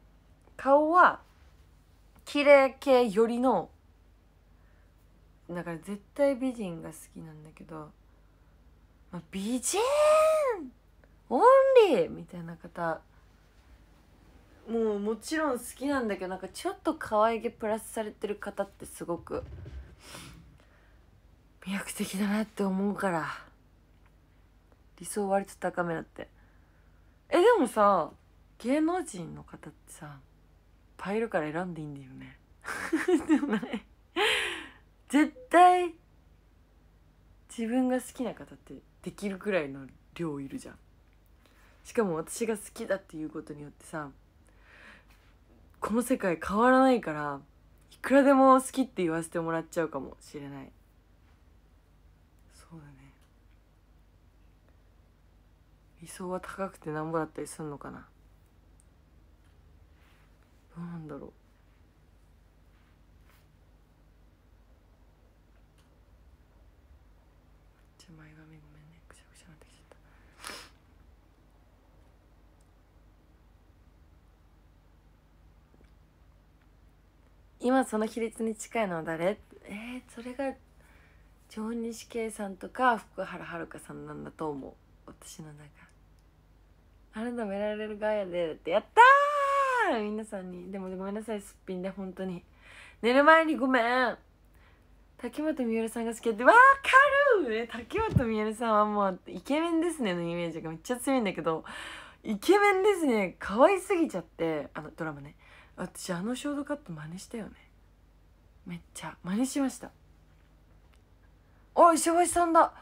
Speaker 1: 顔は綺麗系よりのだから絶対美人が好きなんだけど、まあ、美人オンリーみたいな方もうもちろん好きなんだけどなんかちょっと可愛げプラスされてる方ってすごく魅力的だなって思うから理想割と高めだってえでもさ芸能人の方ってさ買るから選んでいいんだよね <laughs> でもね絶対自分が好きな方ってできるくらいの量いるじゃんしかも私が好きだっていうことによってさこの世界変わらないからいくらでも好きって言わせてもらっちゃうかもしれないそうだね理想は高くてなんぼだったりすんのかなだろう前髪ごめんねくしゃくしゃなってきちゃった今その比率に近いのは誰えー、それが上西圭さんとか福原遥さんなんだと思う私の中あなためられる側やでってやったーから皆さんにでもごめんなさいすっぴんで本当に寝る前にごめん滝本美織さんが好きってわかる滝本美織さんはもうイケメンですねのイメージがめっちゃ強いんだけどイケメンですね可愛すぎちゃってあのドラマね私あのショートカット真似したよねめっちゃ真似しましたお石橋さんだあ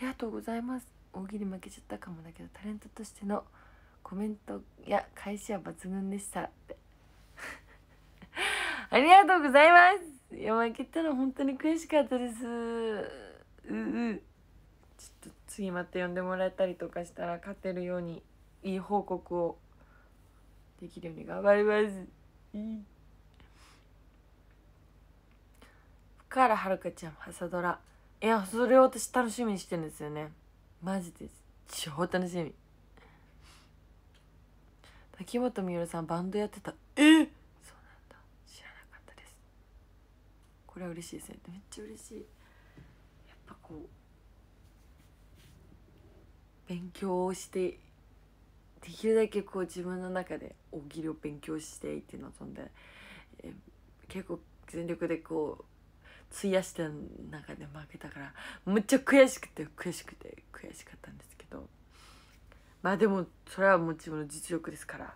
Speaker 1: りがとうございます大喜利負けちゃったかもだけどタレントとしてのコメントや返しは抜群でしたって <laughs> ありがとうございますいや負けたら本当に悔しかったですううちょっと次また呼んでもらえたりとかしたら勝てるようにいい報告をできるように頑張ります、うん、福原遥ちゃん朝ドラいやそれを私楽しみにしてるんですよねマジで超楽しみ秋元美さんバンドやってたえそうなんだ知らなかったですこれは嬉しいですねめっちゃ嬉しいやっぱこう勉強をしてできるだけこう自分の中で大喜利を勉強していって臨んで、え結構全力でこう費やした中で負けたからむっちゃ悔しくて悔しくて悔しかったんですけどまあでもそれはもちろん実力ですから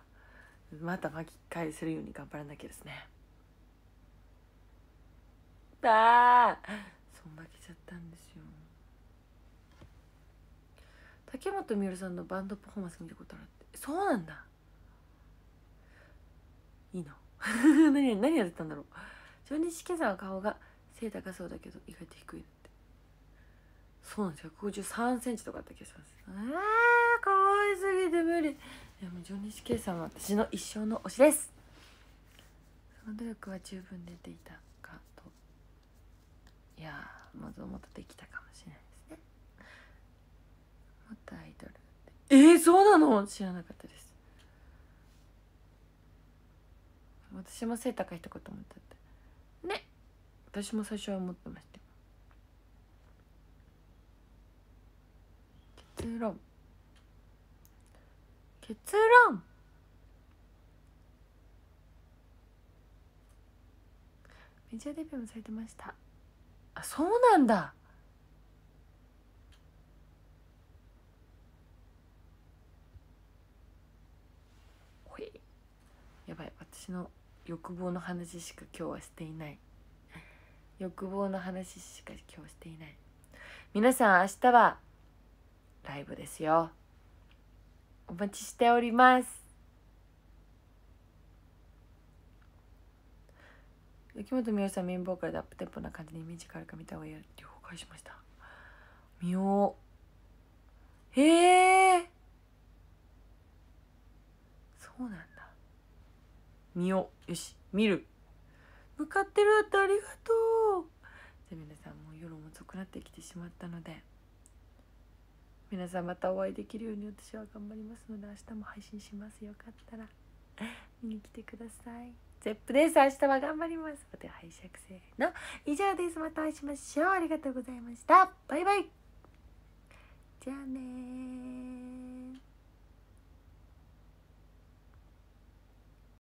Speaker 1: また巻き返せるように頑張らなきゃですねあそう負けちゃったんですよ竹本美織さんのバンドパフォーマンス見たことあるってそうなんだいいな <laughs> 何何やってたんだろう小西家さんは顔が背高そうだけど意外と低いそうなんです153センチとかあった気がしますえー、かわいすぎて無理いやもう上西圭さんは私の一生の推しですその努力は十分出ていたかといやまずもっとできたかもしれないですねもっとアイドルえー、そうなの知らなかったです私も背高いとこと思ったってね私も最初は思ってました結論結論メジャーデビューもされてましたあそうなんだほいやばい私の欲望の話しか今日はしていない欲望の話しか今日していない皆さん明日はライブですよお待ちしております秋元美代さんメインボーカルでアップテンポな感じにイメージ変わるか見た方がいいよ了解しましたみよへえそうなんだみよよし見る向かってるってありがとうじゃあ皆さんもう夜も遅くなってきてしまったので皆さんまたお会いできるように私は頑張りますので明日も配信しますよかったら見に来てくださいゼップです明日は頑張りますお手拝借せの以上ですまたお会いしましょうありがとうございましたバイバイじゃあね